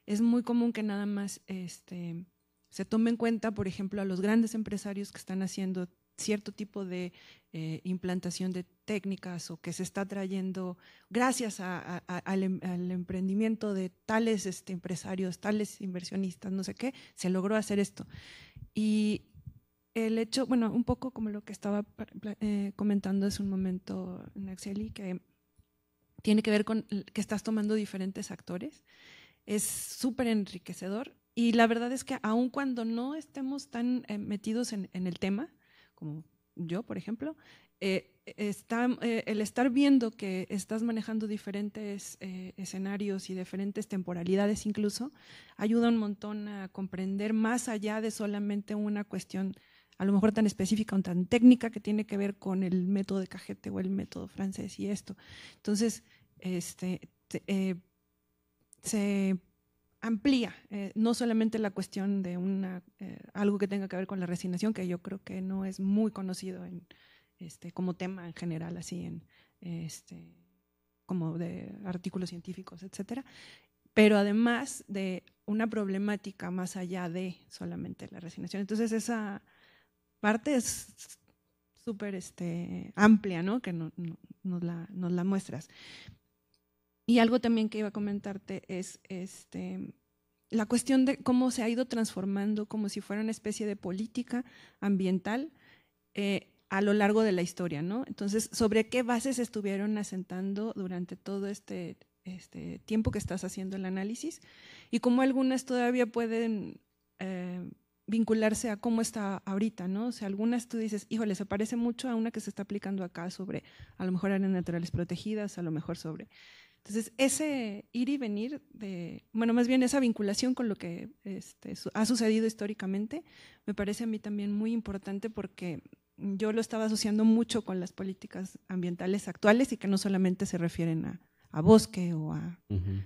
es muy común que nada más este, se tome en cuenta, por ejemplo, a los grandes empresarios que están haciendo cierto tipo de eh, implantación de técnicas o que se está trayendo gracias em, al, emprendimiento de tales este, empresarios, tales inversionistas, no sé qué, se logró hacer esto. Y el hecho, bueno, un poco como lo que estaba eh, comentando hace un momento, Naxeli, que tiene que ver con que estás tomando diferentes actores, es súper enriquecedor y la verdad es que aun cuando no estemos tan eh, metidos en el tema, como yo, por ejemplo, eh, está, eh, el estar viendo que estás manejando diferentes eh, escenarios y diferentes temporalidades incluso, ayuda un montón a comprender más allá de solamente una cuestión a lo mejor tan específica o tan técnica que tiene que ver con el método de cajete o el método francés y esto. Entonces, este, se amplía, eh, no solamente la cuestión de una, eh, algo que tenga que ver con la resignación, que yo creo que no es muy conocido este, como tema en general, así en, este, como de artículos científicos, etcétera, pero además de una problemática más allá de solamente la resignación. Entonces esa parte es súper este, amplia, ¿no? Que nos, la, nos la muestras. Y algo también que iba a comentarte es este, la cuestión de cómo se ha ido transformando como si fuera una especie de política ambiental eh, a lo largo de la historia, ¿no? Entonces, ¿sobre qué bases estuvieron asentando durante todo este, este tiempo que estás haciendo el análisis? Y cómo algunas todavía pueden eh, vincularse a cómo está ahorita, ¿no? O sea, algunas tú dices, híjole, se parece mucho a una que se está aplicando acá sobre a lo mejor áreas naturales protegidas, a lo mejor sobre entonces, ese ir y venir de, bueno, más bien esa vinculación con lo que este, ha sucedido históricamente, me parece a mí también muy importante porque yo lo estaba asociando mucho con las políticas ambientales actuales y que no solamente se refieren a, bosque o a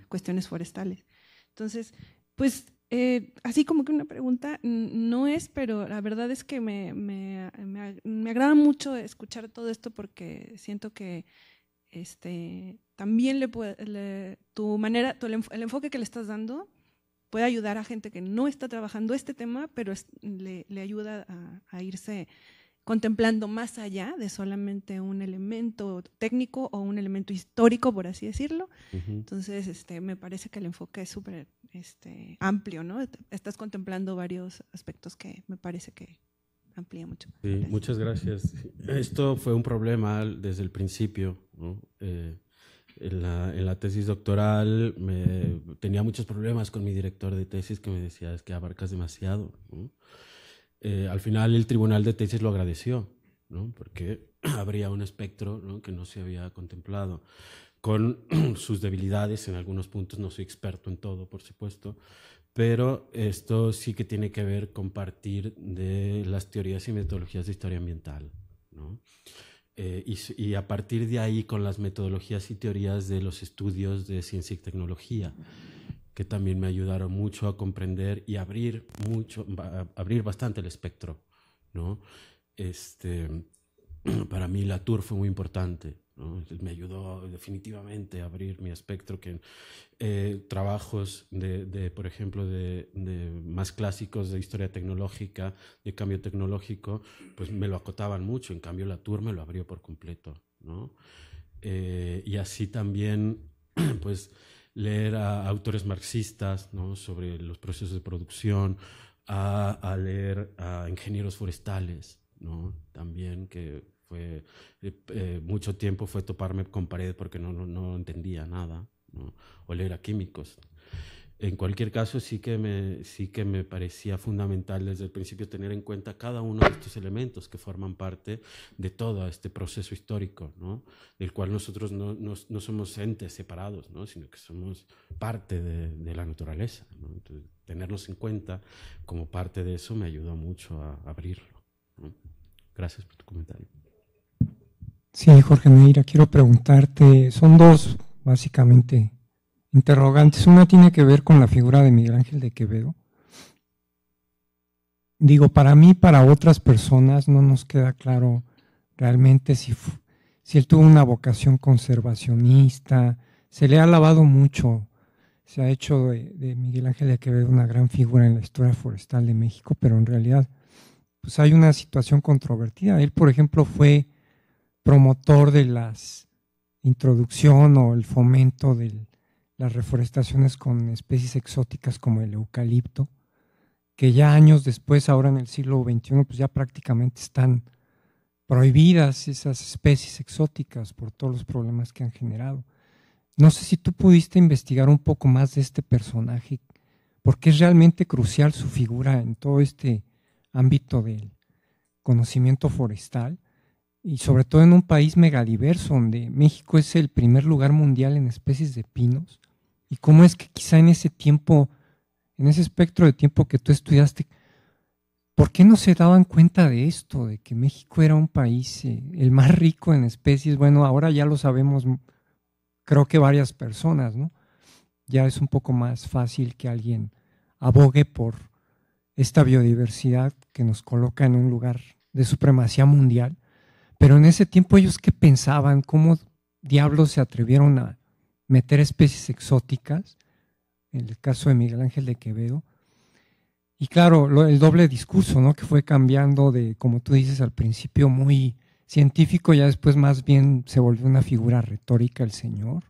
cuestiones forestales. Entonces, pues eh, así como que una pregunta no es, pero la verdad es que me, me agrada mucho escuchar todo esto porque siento que este, también le tu manera, el enfoque que le estás dando puede ayudar a gente que no está trabajando este tema, pero le, ayuda a, irse contemplando más allá de solamente un elemento técnico o un elemento histórico, por así decirlo. Entonces, este, me parece que el enfoque es súper este, amplio, ¿no? Estás contemplando varios aspectos que me parece que, amplía mucho. Sí, muchas gracias. Esto fue un problema desde el principio. ¿no? Eh, en la, en la, tesis doctoral me, tenía muchos problemas con mi director de tesis que me decía, es que abarcas demasiado. Eh, al final el tribunal de tesis lo agradeció, ¿no? porque habría un espectro ¿no? que no se había contemplado. Con sus debilidades en algunos puntos, no soy experto en todo, por supuesto, pero esto sí que tiene que ver con partir de las teorías y metodologías de historia ambiental. ¿no? Eh, y, y, a partir de ahí con las metodologías y teorías de los estudios de ciencia y tecnología, que también me ayudaron mucho a comprender y abrir mucho, abrir bastante el espectro, ¿no? Este, para mí la tour fue muy importante, me ayudó definitivamente a abrir mi espectro. Que, eh, trabajos, de, por ejemplo, de, más clásicos de historia tecnológica, de cambio tecnológico, pues me lo acotaban mucho. En cambio, la turma lo abrió por completo. Eh, y así también, pues, leer a autores marxistas ¿no? sobre los procesos de producción, a, leer a ingenieros forestales, También que eh, eh, mucho tiempo fue toparme con pared porque no, no, entendía nada, ¿no? oler a químicos. En cualquier caso, sí que, me, sí que me parecía fundamental desde el principio tener en cuenta cada uno de estos elementos que forman parte de todo este proceso histórico, ¿no? del cual nosotros no, no, somos entes separados, ¿no? sino que somos parte de, la naturaleza. ¿no? tenerlos en cuenta como parte de eso me ayudó mucho a abrirlo. Gracias por tu comentario. Sí, Jorge Meira, quiero preguntarte, son dos básicamente interrogantes. Uno tiene que ver con la figura de Miguel Ángel de Quevedo. Digo, para mí, para otras personas, no nos queda claro realmente si, si él tuvo una vocación conservacionista. Se le ha alabado mucho, se ha hecho de, de, Miguel Ángel de Quevedo una gran figura en la historia forestal de México, pero en realidad pues hay una situación controvertida. Él, por ejemplo, fue promotor de la introducción o el fomento de las reforestaciones con especies exóticas como el eucalipto, que ya años después, ahora en el siglo XXI, pues ya prácticamente están prohibidas esas especies exóticas por todos los problemas que han generado. No sé si tú pudiste investigar un poco más de este personaje, porque es realmente crucial su figura en todo este ámbito del conocimiento forestal y sobre todo en un país megadiverso donde México es el primer lugar mundial en especies de pinos, y cómo es que quizá en ese tiempo, en ese espectro de tiempo que tú estudiaste, ¿por qué no se daban cuenta de esto, de que México era un país eh, el más rico en especies? Bueno, ahora ya lo sabemos, creo que varias personas, ¿no? Ya es un poco más fácil que alguien abogue por esta biodiversidad que nos coloca en un lugar de supremacía mundial pero en ese tiempo ellos qué pensaban, cómo diablos se atrevieron a meter especies exóticas, en el caso de Miguel Ángel de Quevedo. Y claro, el doble discurso, ¿no? Que fue cambiando de, como tú dices, al principio muy científico, ya después más bien se volvió una figura retórica el señor.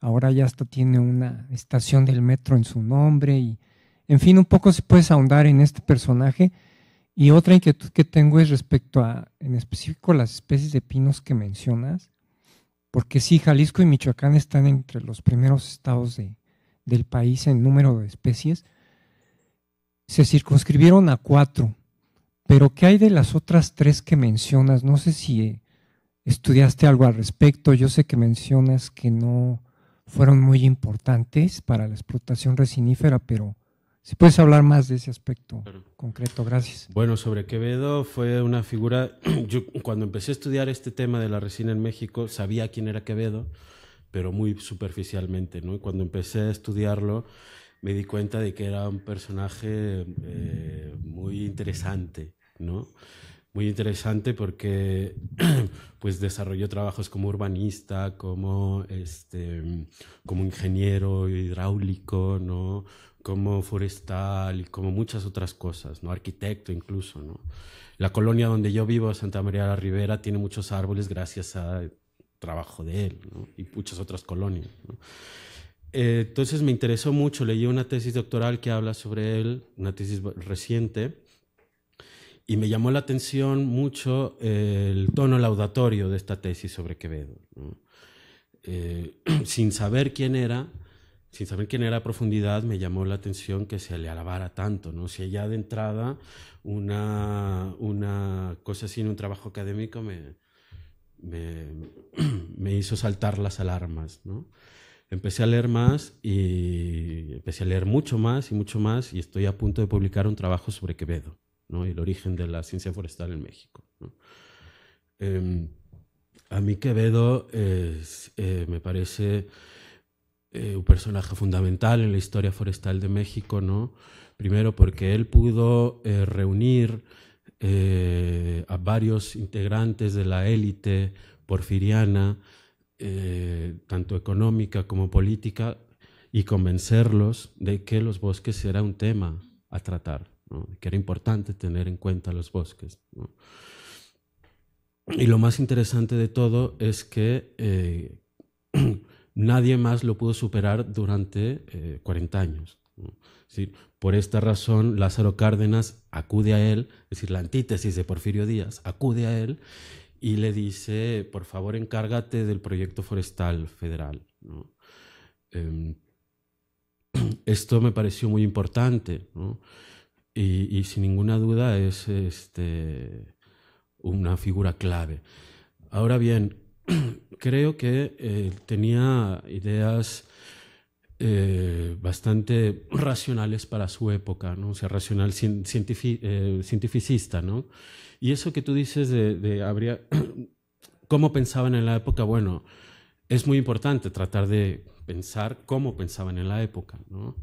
Ahora ya hasta tiene una estación del metro en su nombre y, en fin, un poco se puede ahondar en este personaje y otra inquietud que tengo es respecto a, en específico, las especies de pinos que mencionas, porque sí, Jalisco y Michoacán están entre los primeros estados del país en número de especies. Se circunscribieron a cuatro, pero ¿qué hay de las otras tres que mencionas? No sé si eh, estudiaste algo al respecto. Yo sé que mencionas que no fueron muy importantes para la explotación resinífera, pero si puedes hablar más de ese aspecto concreto, gracias. Bueno, sobre Quevedo fue una figura, yo cuando empecé a estudiar este tema de la resina en México sabía quién era Quevedo, pero muy superficialmente, ¿no? Y cuando empecé a estudiarlo me di cuenta de que era un personaje eh, muy interesante, ¿no? Muy interesante porque pues desarrolló trabajos como urbanista, como, este, como ingeniero hidráulico, ¿no? como forestal y como muchas otras cosas, ¿no? Arquitecto incluso, ¿no? La colonia donde yo vivo, Santa María la Ribera, tiene muchos árboles gracias al trabajo de él y muchas otras colonias. Eh, entonces me interesó mucho, leí una tesis doctoral que habla sobre él, una tesis reciente, y me llamó la atención mucho eh, el tono laudatorio de esta tesis sobre Quevedo. Eh, sin saber quién era, sin saber quién era a profundidad, me llamó la atención que se le alabara tanto, ¿no? Si allá de entrada una, una cosa así en un trabajo académico me, me, me, hizo saltar las alarmas, ¿no? Empecé a leer más y empecé a leer mucho más y mucho más y estoy a punto de publicar un trabajo sobre Quevedo, ¿no? El origen de la ciencia forestal en México, em, a mí Quevedo eh, me parece eh, un personaje fundamental en la historia forestal de México, ¿no? Primero porque él pudo eh, reunir eh, a varios integrantes de la élite porfiriana, tanto económica como política, y convencerlos de que los bosques era un tema a tratar, que era importante tener en cuenta los bosques. Y lo más interesante de todo es que nadie más lo pudo superar durante 40 eh, años. por esta razón, Lázaro Cárdenas acude a él, es decir, la antítesis de Porfirio Díaz, acude a él y le dice, por favor, encárgate del proyecto forestal federal. Em, esto me pareció muy importante y, sin ninguna duda es este, una figura clave. Ahora bien, creo que eh, tenía ideas eh, bastante racionales para su época, ¿no? O sea, racional eh, cientificista, ¿no? Y eso que tú dices de, de habría, cómo pensaban en la época, bueno, es muy importante tratar de pensar cómo pensaban en la época, ¿no?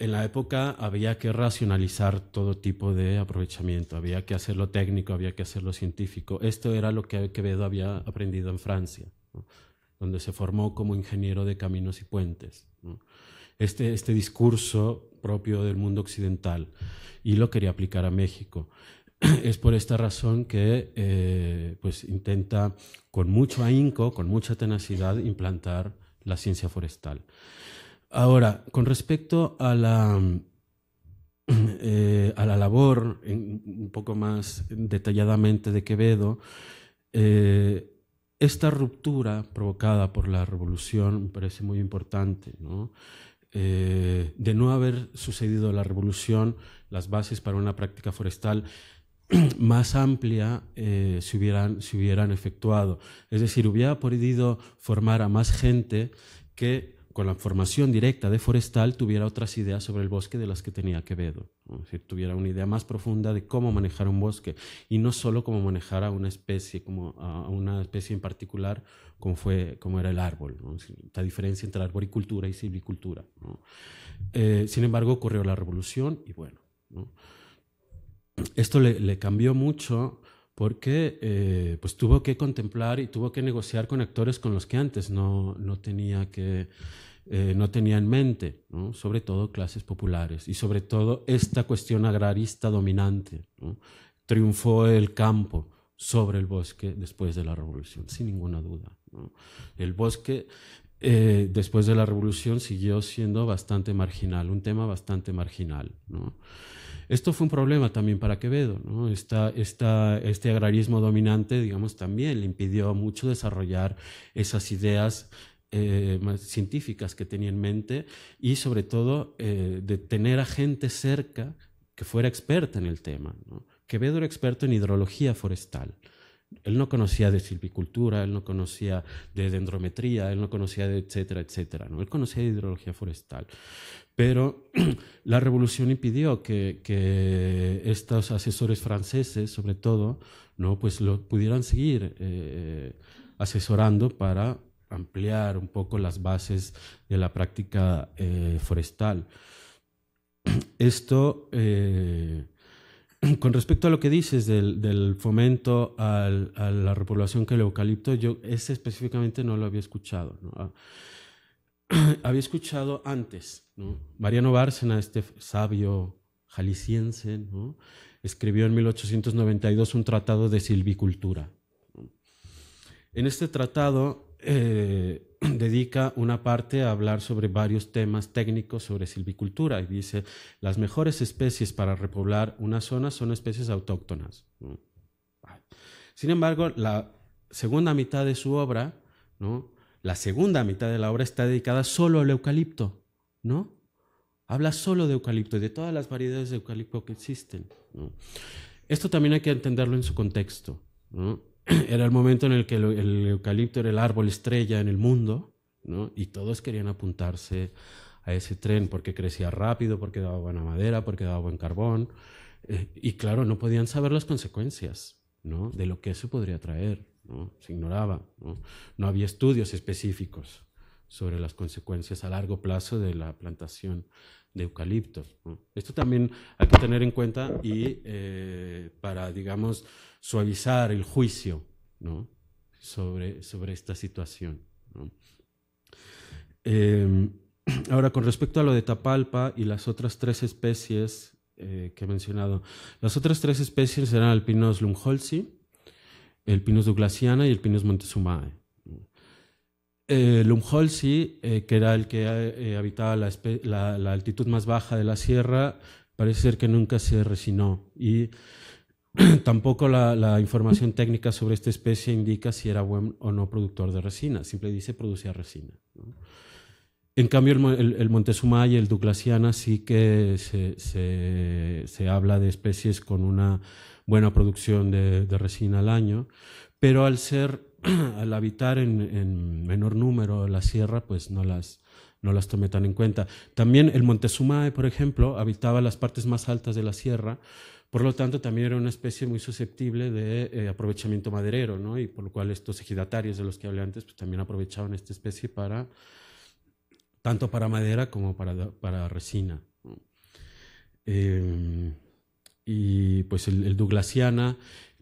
en la época había que racionalizar todo tipo de aprovechamiento, había que hacerlo técnico, había que hacerlo científico. Esto era lo que Quevedo había aprendido en Francia, donde se formó como ingeniero de caminos y puentes. Este, este discurso propio del mundo occidental y lo quería aplicar a México. Es por esta razón que eh, pues intenta con mucho ahínco, con mucha tenacidad, implantar la ciencia forestal. Ahora, con respecto a la, eh, a la labor un poco más detalladamente de Quevedo, eh, esta ruptura provocada por la revolución me parece muy importante. ¿no? Eh, de no haber sucedido la revolución, las bases para una práctica forestal más amplia se, hubieran, se hubieran efectuado. Es decir, hubiera podido formar a más gente que con la formación directa de Forestal tuviera otras ideas sobre el bosque de las que tenía Quevedo. Es tuviera una idea más profunda de cómo manejar un bosque y no solo cómo manejar a una especie, como a una especie en particular, como, fue, como era el árbol. ¿no? La diferencia entre arboricultura y silvicultura. Eh, sin embargo, ocurrió la revolución y bueno. Esto le cambió mucho porque eh, pues tuvo que contemplar y tuvo que negociar con actores con los que antes no, no tenía, que, eh, no tenía en mente, sobre todo clases populares y sobre todo esta cuestión agrarista dominante. Triunfó el campo sobre el bosque después de la revolución, sin ninguna duda. El bosque eh, después de la revolución siguió siendo bastante marginal, un tema bastante marginal. Esto fue un problema también para Quevedo. este agrarismo dominante, digamos, también le impidió mucho desarrollar esas ideas eh, científicas que tenía en mente y sobre todo eh, de tener a gente cerca que fuera experta en el tema. Quevedo era experto en hidrología forestal. Él no conocía de silvicultura, él no conocía de dendrometría, él no conocía de etcétera, etcétera. ¿no? Él conocía de hidrología forestal. Pero la revolución impidió que, estos asesores franceses, sobre todo, ¿no? pues lo pudieran seguir eh, asesorando para ampliar un poco las bases de la práctica eh, forestal. Esto eh, con respecto a lo que dices del, fomento a la repoblación que el eucalipto, yo ese específicamente no lo había escuchado. Ah, había escuchado antes, Mariano Bárcena, este sabio jalisciense, escribió en 1892 un tratado de silvicultura. En este tratado eh, dedica una parte a hablar sobre varios temas técnicos sobre silvicultura y dice, las mejores especies para repoblar una zona son especies autóctonas. Sin embargo, la segunda mitad de su obra, ¿no? la segunda mitad de la obra está dedicada solo al eucalipto, ¿no? Habla solo de eucalipto y de todas las variedades de eucalipto que existen. Esto también hay que entenderlo en su contexto. ¿no? era el momento en el que el, eucalipto era el árbol estrella en el mundo, y todos querían apuntarse a ese tren porque crecía rápido, porque daba buena madera, porque daba buen carbón, eh, y claro, no podían saber las consecuencias ¿no? de lo que eso podría traer, ¿no? se ignoraba, no había estudios específicos sobre las consecuencias a largo plazo de la plantación de eucaliptos, Esto también hay que tener en cuenta y eh, para, digamos, suavizar el juicio sobre, sobre esta situación. Em, ahora, con respecto a lo de Tapalpa y las otras tres especies eh, que he mencionado, las otras tres especies serán el Pinus Lungholzi, el Pinus douglasiana y el Pinus montezumae el eh, Lumholsi, eh, que era el que eh, habitaba la, altitud más baja de la sierra, parece ser que nunca se resinó y tampoco la, información técnica sobre esta especie indica si era buen o no productor de resina, simple dice producía resina. En cambio, el, Montezuma y el Douglasiana sí que se, habla de especies con una buena producción de resina al año, pero al ser al habitar en, menor número la sierra, pues no las, no las tomé tan en cuenta. También el Montezumae, por ejemplo, habitaba las partes más altas de la sierra, por lo tanto también era una especie muy susceptible de eh, aprovechamiento maderero, ¿no? Y por lo cual estos ejidatarios de los que hablé antes, pues también aprovechaban esta especie para, tanto para madera como para, resina. Em, y pues el Douglasiana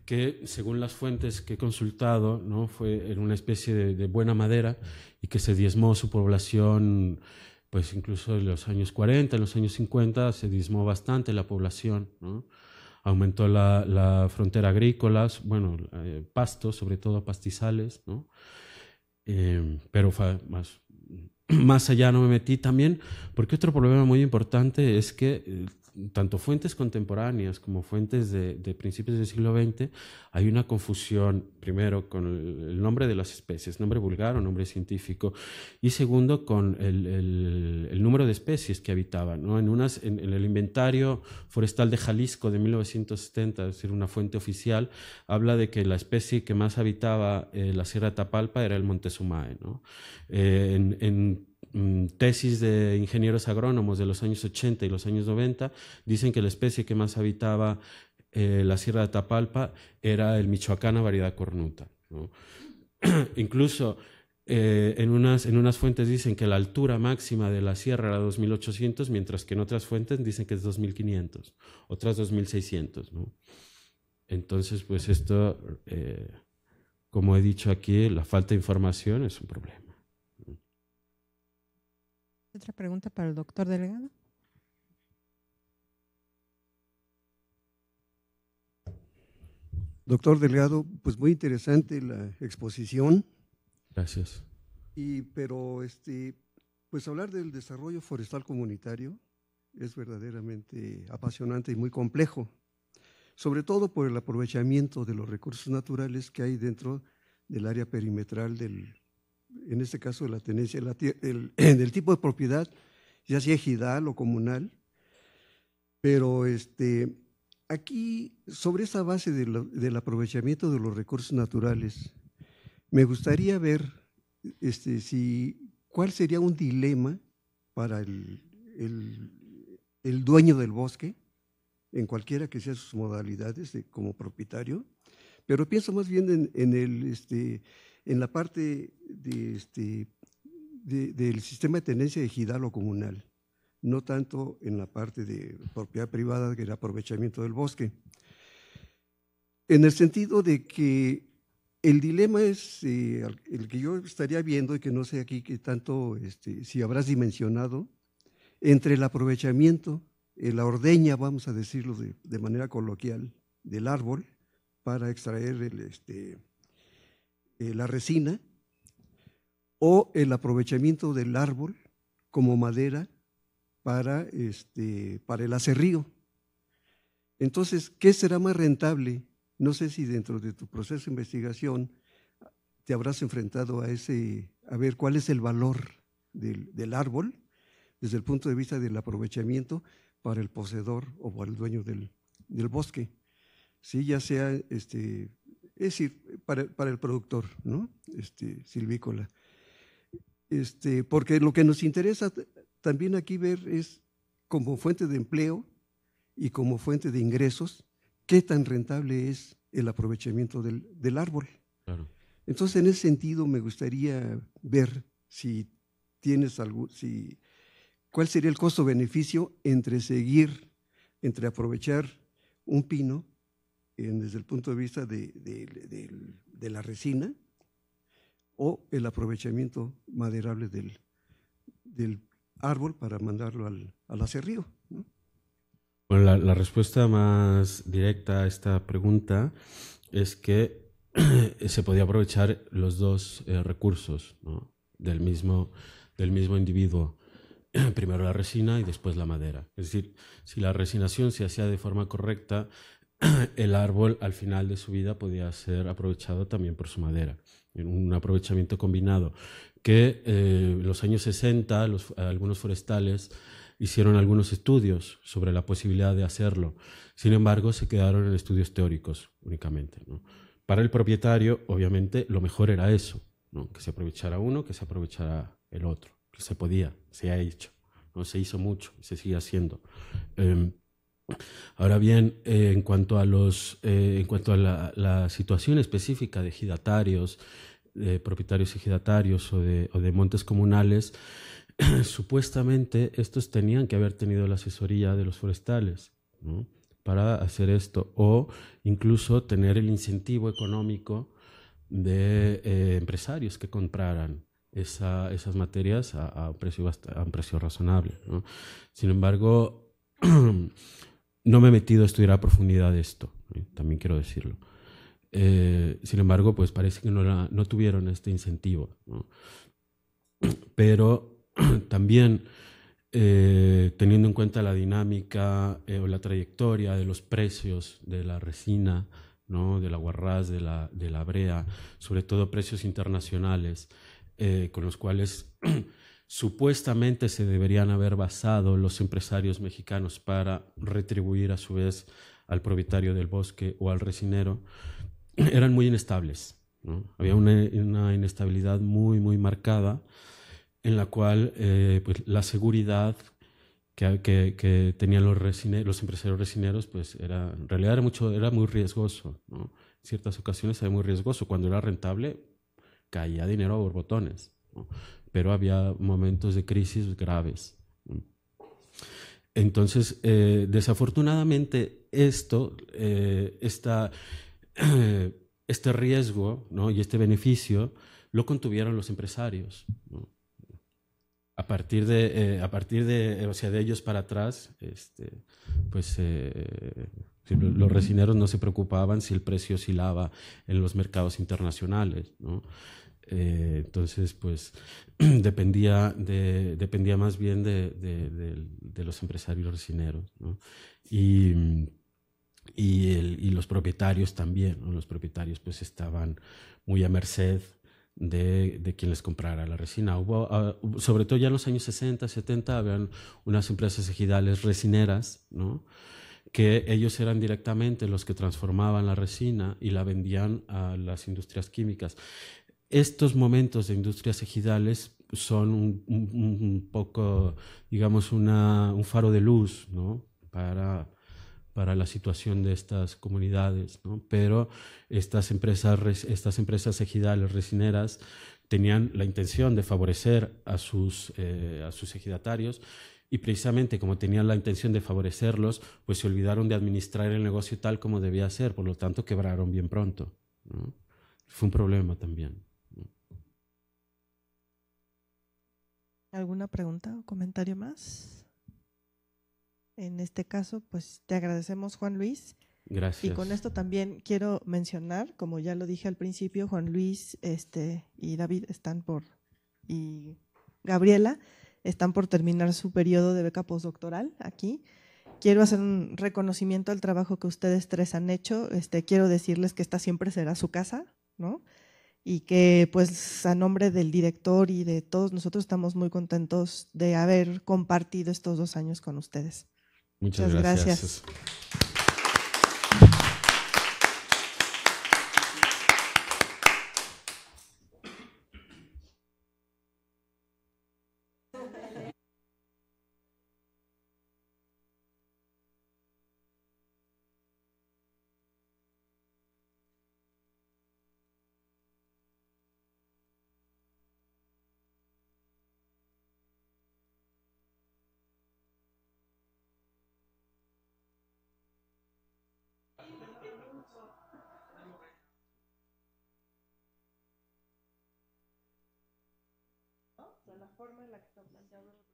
que según las fuentes que he consultado, ¿no? fue en una especie de, buena madera y que se diezmó su población, pues incluso en los años 40, en los años 50, se diezmó bastante la población, aumentó la, frontera agrícola, bueno, eh, pastos, sobre todo pastizales, eh, pero más, más allá no me metí también, porque otro problema muy importante es que eh, tanto fuentes contemporáneas como fuentes de, principios del siglo XX, hay una confusión, primero, con el, nombre de las especies, nombre vulgar o nombre científico, y segundo, con el, número de especies que habitaban. ¿no? En, unas, en, el inventario forestal de Jalisco de 1970, es decir, una fuente oficial, habla de que la especie que más habitaba eh, la Sierra Tapalpa era el Montezumae. ¿no? Eh, en Mm, tesis de ingenieros agrónomos de los años 80 y los años 90 dicen que la especie que más habitaba eh, la Sierra de Tapalpa era el Michoacana variedad cornuta. Incluso eh, en, unas, en unas fuentes dicen que la altura máxima de la sierra era 2800, mientras que en otras fuentes dicen que es 2500, otras 2600. Entonces, pues esto, eh, como he dicho aquí, la falta de información es un problema otra pregunta para el doctor Delgado? Doctor Delgado, pues muy interesante la exposición. Gracias. Y pero este, pues hablar del desarrollo forestal comunitario es verdaderamente apasionante y muy complejo, sobre todo por el aprovechamiento de los recursos naturales que hay dentro del área perimetral del en este caso de la tenencia, en el, tipo de propiedad, ya sea ejidal o comunal. Pero este, aquí, sobre esa base del aprovechamiento de los recursos naturales, me gustaría ver este, si, cuál sería un dilema para el, el, dueño del bosque, en cualquiera que sea sus modalidades de, como propietario, pero pienso más bien en, en el... Este, en la parte de este, del sistema de tenencia ejidal o comunal, no tanto en la parte de propiedad privada, que aprovechamiento del bosque. En el sentido de que el dilema es eh, el que yo estaría viendo y que no sé aquí qué tanto, este, si habrás dimensionado, entre el aprovechamiento, eh, la ordeña, vamos a decirlo de, de, manera coloquial, del árbol para extraer el, este, eh, la resina o el aprovechamiento del árbol como madera para, este, para el acerrío. Entonces, ¿qué será más rentable? No sé si dentro de tu proceso de investigación te habrás enfrentado a ese, a ver cuál es el valor del, árbol desde el punto de vista del aprovechamiento para el poseedor o para el dueño del, bosque. si ya sea este, es decir, para, el productor ¿no? este, silvícola. Este, porque lo que nos interesa también aquí ver es como fuente de empleo y como fuente de ingresos, qué tan rentable es el aprovechamiento del, árbol. Entonces, en ese sentido, me gustaría ver si tienes algo, si, cuál sería el costo-beneficio entre seguir, entre aprovechar un pino desde el punto de vista de, la resina o el aprovechamiento maderable del, árbol para mandarlo al, al acerrío. Bueno, la, respuesta más directa a esta pregunta es que se podía aprovechar los dos eh, recursos del, mismo, del mismo individuo primero la resina y después la madera. Es decir, si la resinación se hacía de forma correcta, el árbol al final de su vida podía ser aprovechado también por su madera, un aprovechamiento combinado, que en eh, los años 60 algunos forestales hicieron algunos estudios sobre la posibilidad de hacerlo, sin embargo se quedaron en estudios teóricos únicamente. Para el propietario, obviamente, lo mejor era eso, que se aprovechara uno, que se aprovechara el otro, que se podía, se ha hecho, ¿no? se hizo mucho, se sigue haciendo. Em, Ahora bien, eh, en cuanto a los, eh, en cuanto a la, situación específica de ejidatarios, de propietarios ejidatarios o de, o de montes comunales, supuestamente estos tenían que haber tenido la asesoría de los forestales para hacer esto o incluso tener el incentivo económico de eh, empresarios que compraran esas materias a, un precio razonable. Sin embargo, no me he metido a estudiar a profundidad esto, también quiero decirlo. Eh, sin embargo, pues parece que no, tuvieron este incentivo. Pero también eh, teniendo en cuenta la dinámica eh, o la trayectoria de los precios de la resina, ¿no? de la guarraz, de la, de la brea, sobre todo precios internacionales, con los cuales supuestamente se deberían haber basado los empresarios mexicanos para retribuir a su vez al propietario del bosque o al resinero, eran muy inestables. Había una, inestabilidad muy, muy marcada en la cual eh, pues, la seguridad que, que, tenían los, los empresarios resineros pues, era, en realidad era, mucho, era muy riesgoso. En ciertas ocasiones era muy riesgoso. Cuando era rentable, caía dinero a borbotones pero había momentos de crisis graves. Entonces, eh, desafortunadamente, esto, eh, este riesgo y este beneficio lo contuvieron los empresarios. A partir de, eh, a partir de, de ellos para atrás, este, pues los resineros no se preocupaban si el precio oscilaba en los mercados internacionales. Eh, entonces, pues dependía, dependía más bien de, los empresarios resineros y, los propietarios también. Los propietarios pues estaban muy a merced de, quien les comprara la resina. Ah, sobre todo ya en los años 60, 70, habían unas empresas ejidales resineras, que ellos eran directamente los que transformaban la resina y la vendían a las industrias químicas estos momentos de industrias ejidales son un, poco, digamos, un faro de luz para, la situación de estas comunidades, pero estas empresas, estas empresas ejidales resineras tenían la intención de favorecer eh, a sus, ejidatarios y precisamente como tenían la intención de favorecerlos, pues se olvidaron de administrar el negocio tal como debía ser, por lo tanto quebraron bien pronto. Fue un problema también. ¿Alguna pregunta o comentario más? En este caso, pues te agradecemos, Juan Luis. Gracias. Y con esto también quiero mencionar, como ya lo dije al principio, Juan Luis este, y David están por, y Gabriela, están por terminar su periodo de beca postdoctoral aquí. Quiero hacer un reconocimiento al trabajo que ustedes tres han hecho. Este, quiero decirles que esta siempre será su casa, ¿no? y que pues a nombre del director y de todos nosotros estamos muy contentos de haber compartido estos dos años con ustedes. Muchas, gracias. forma en la que está planteado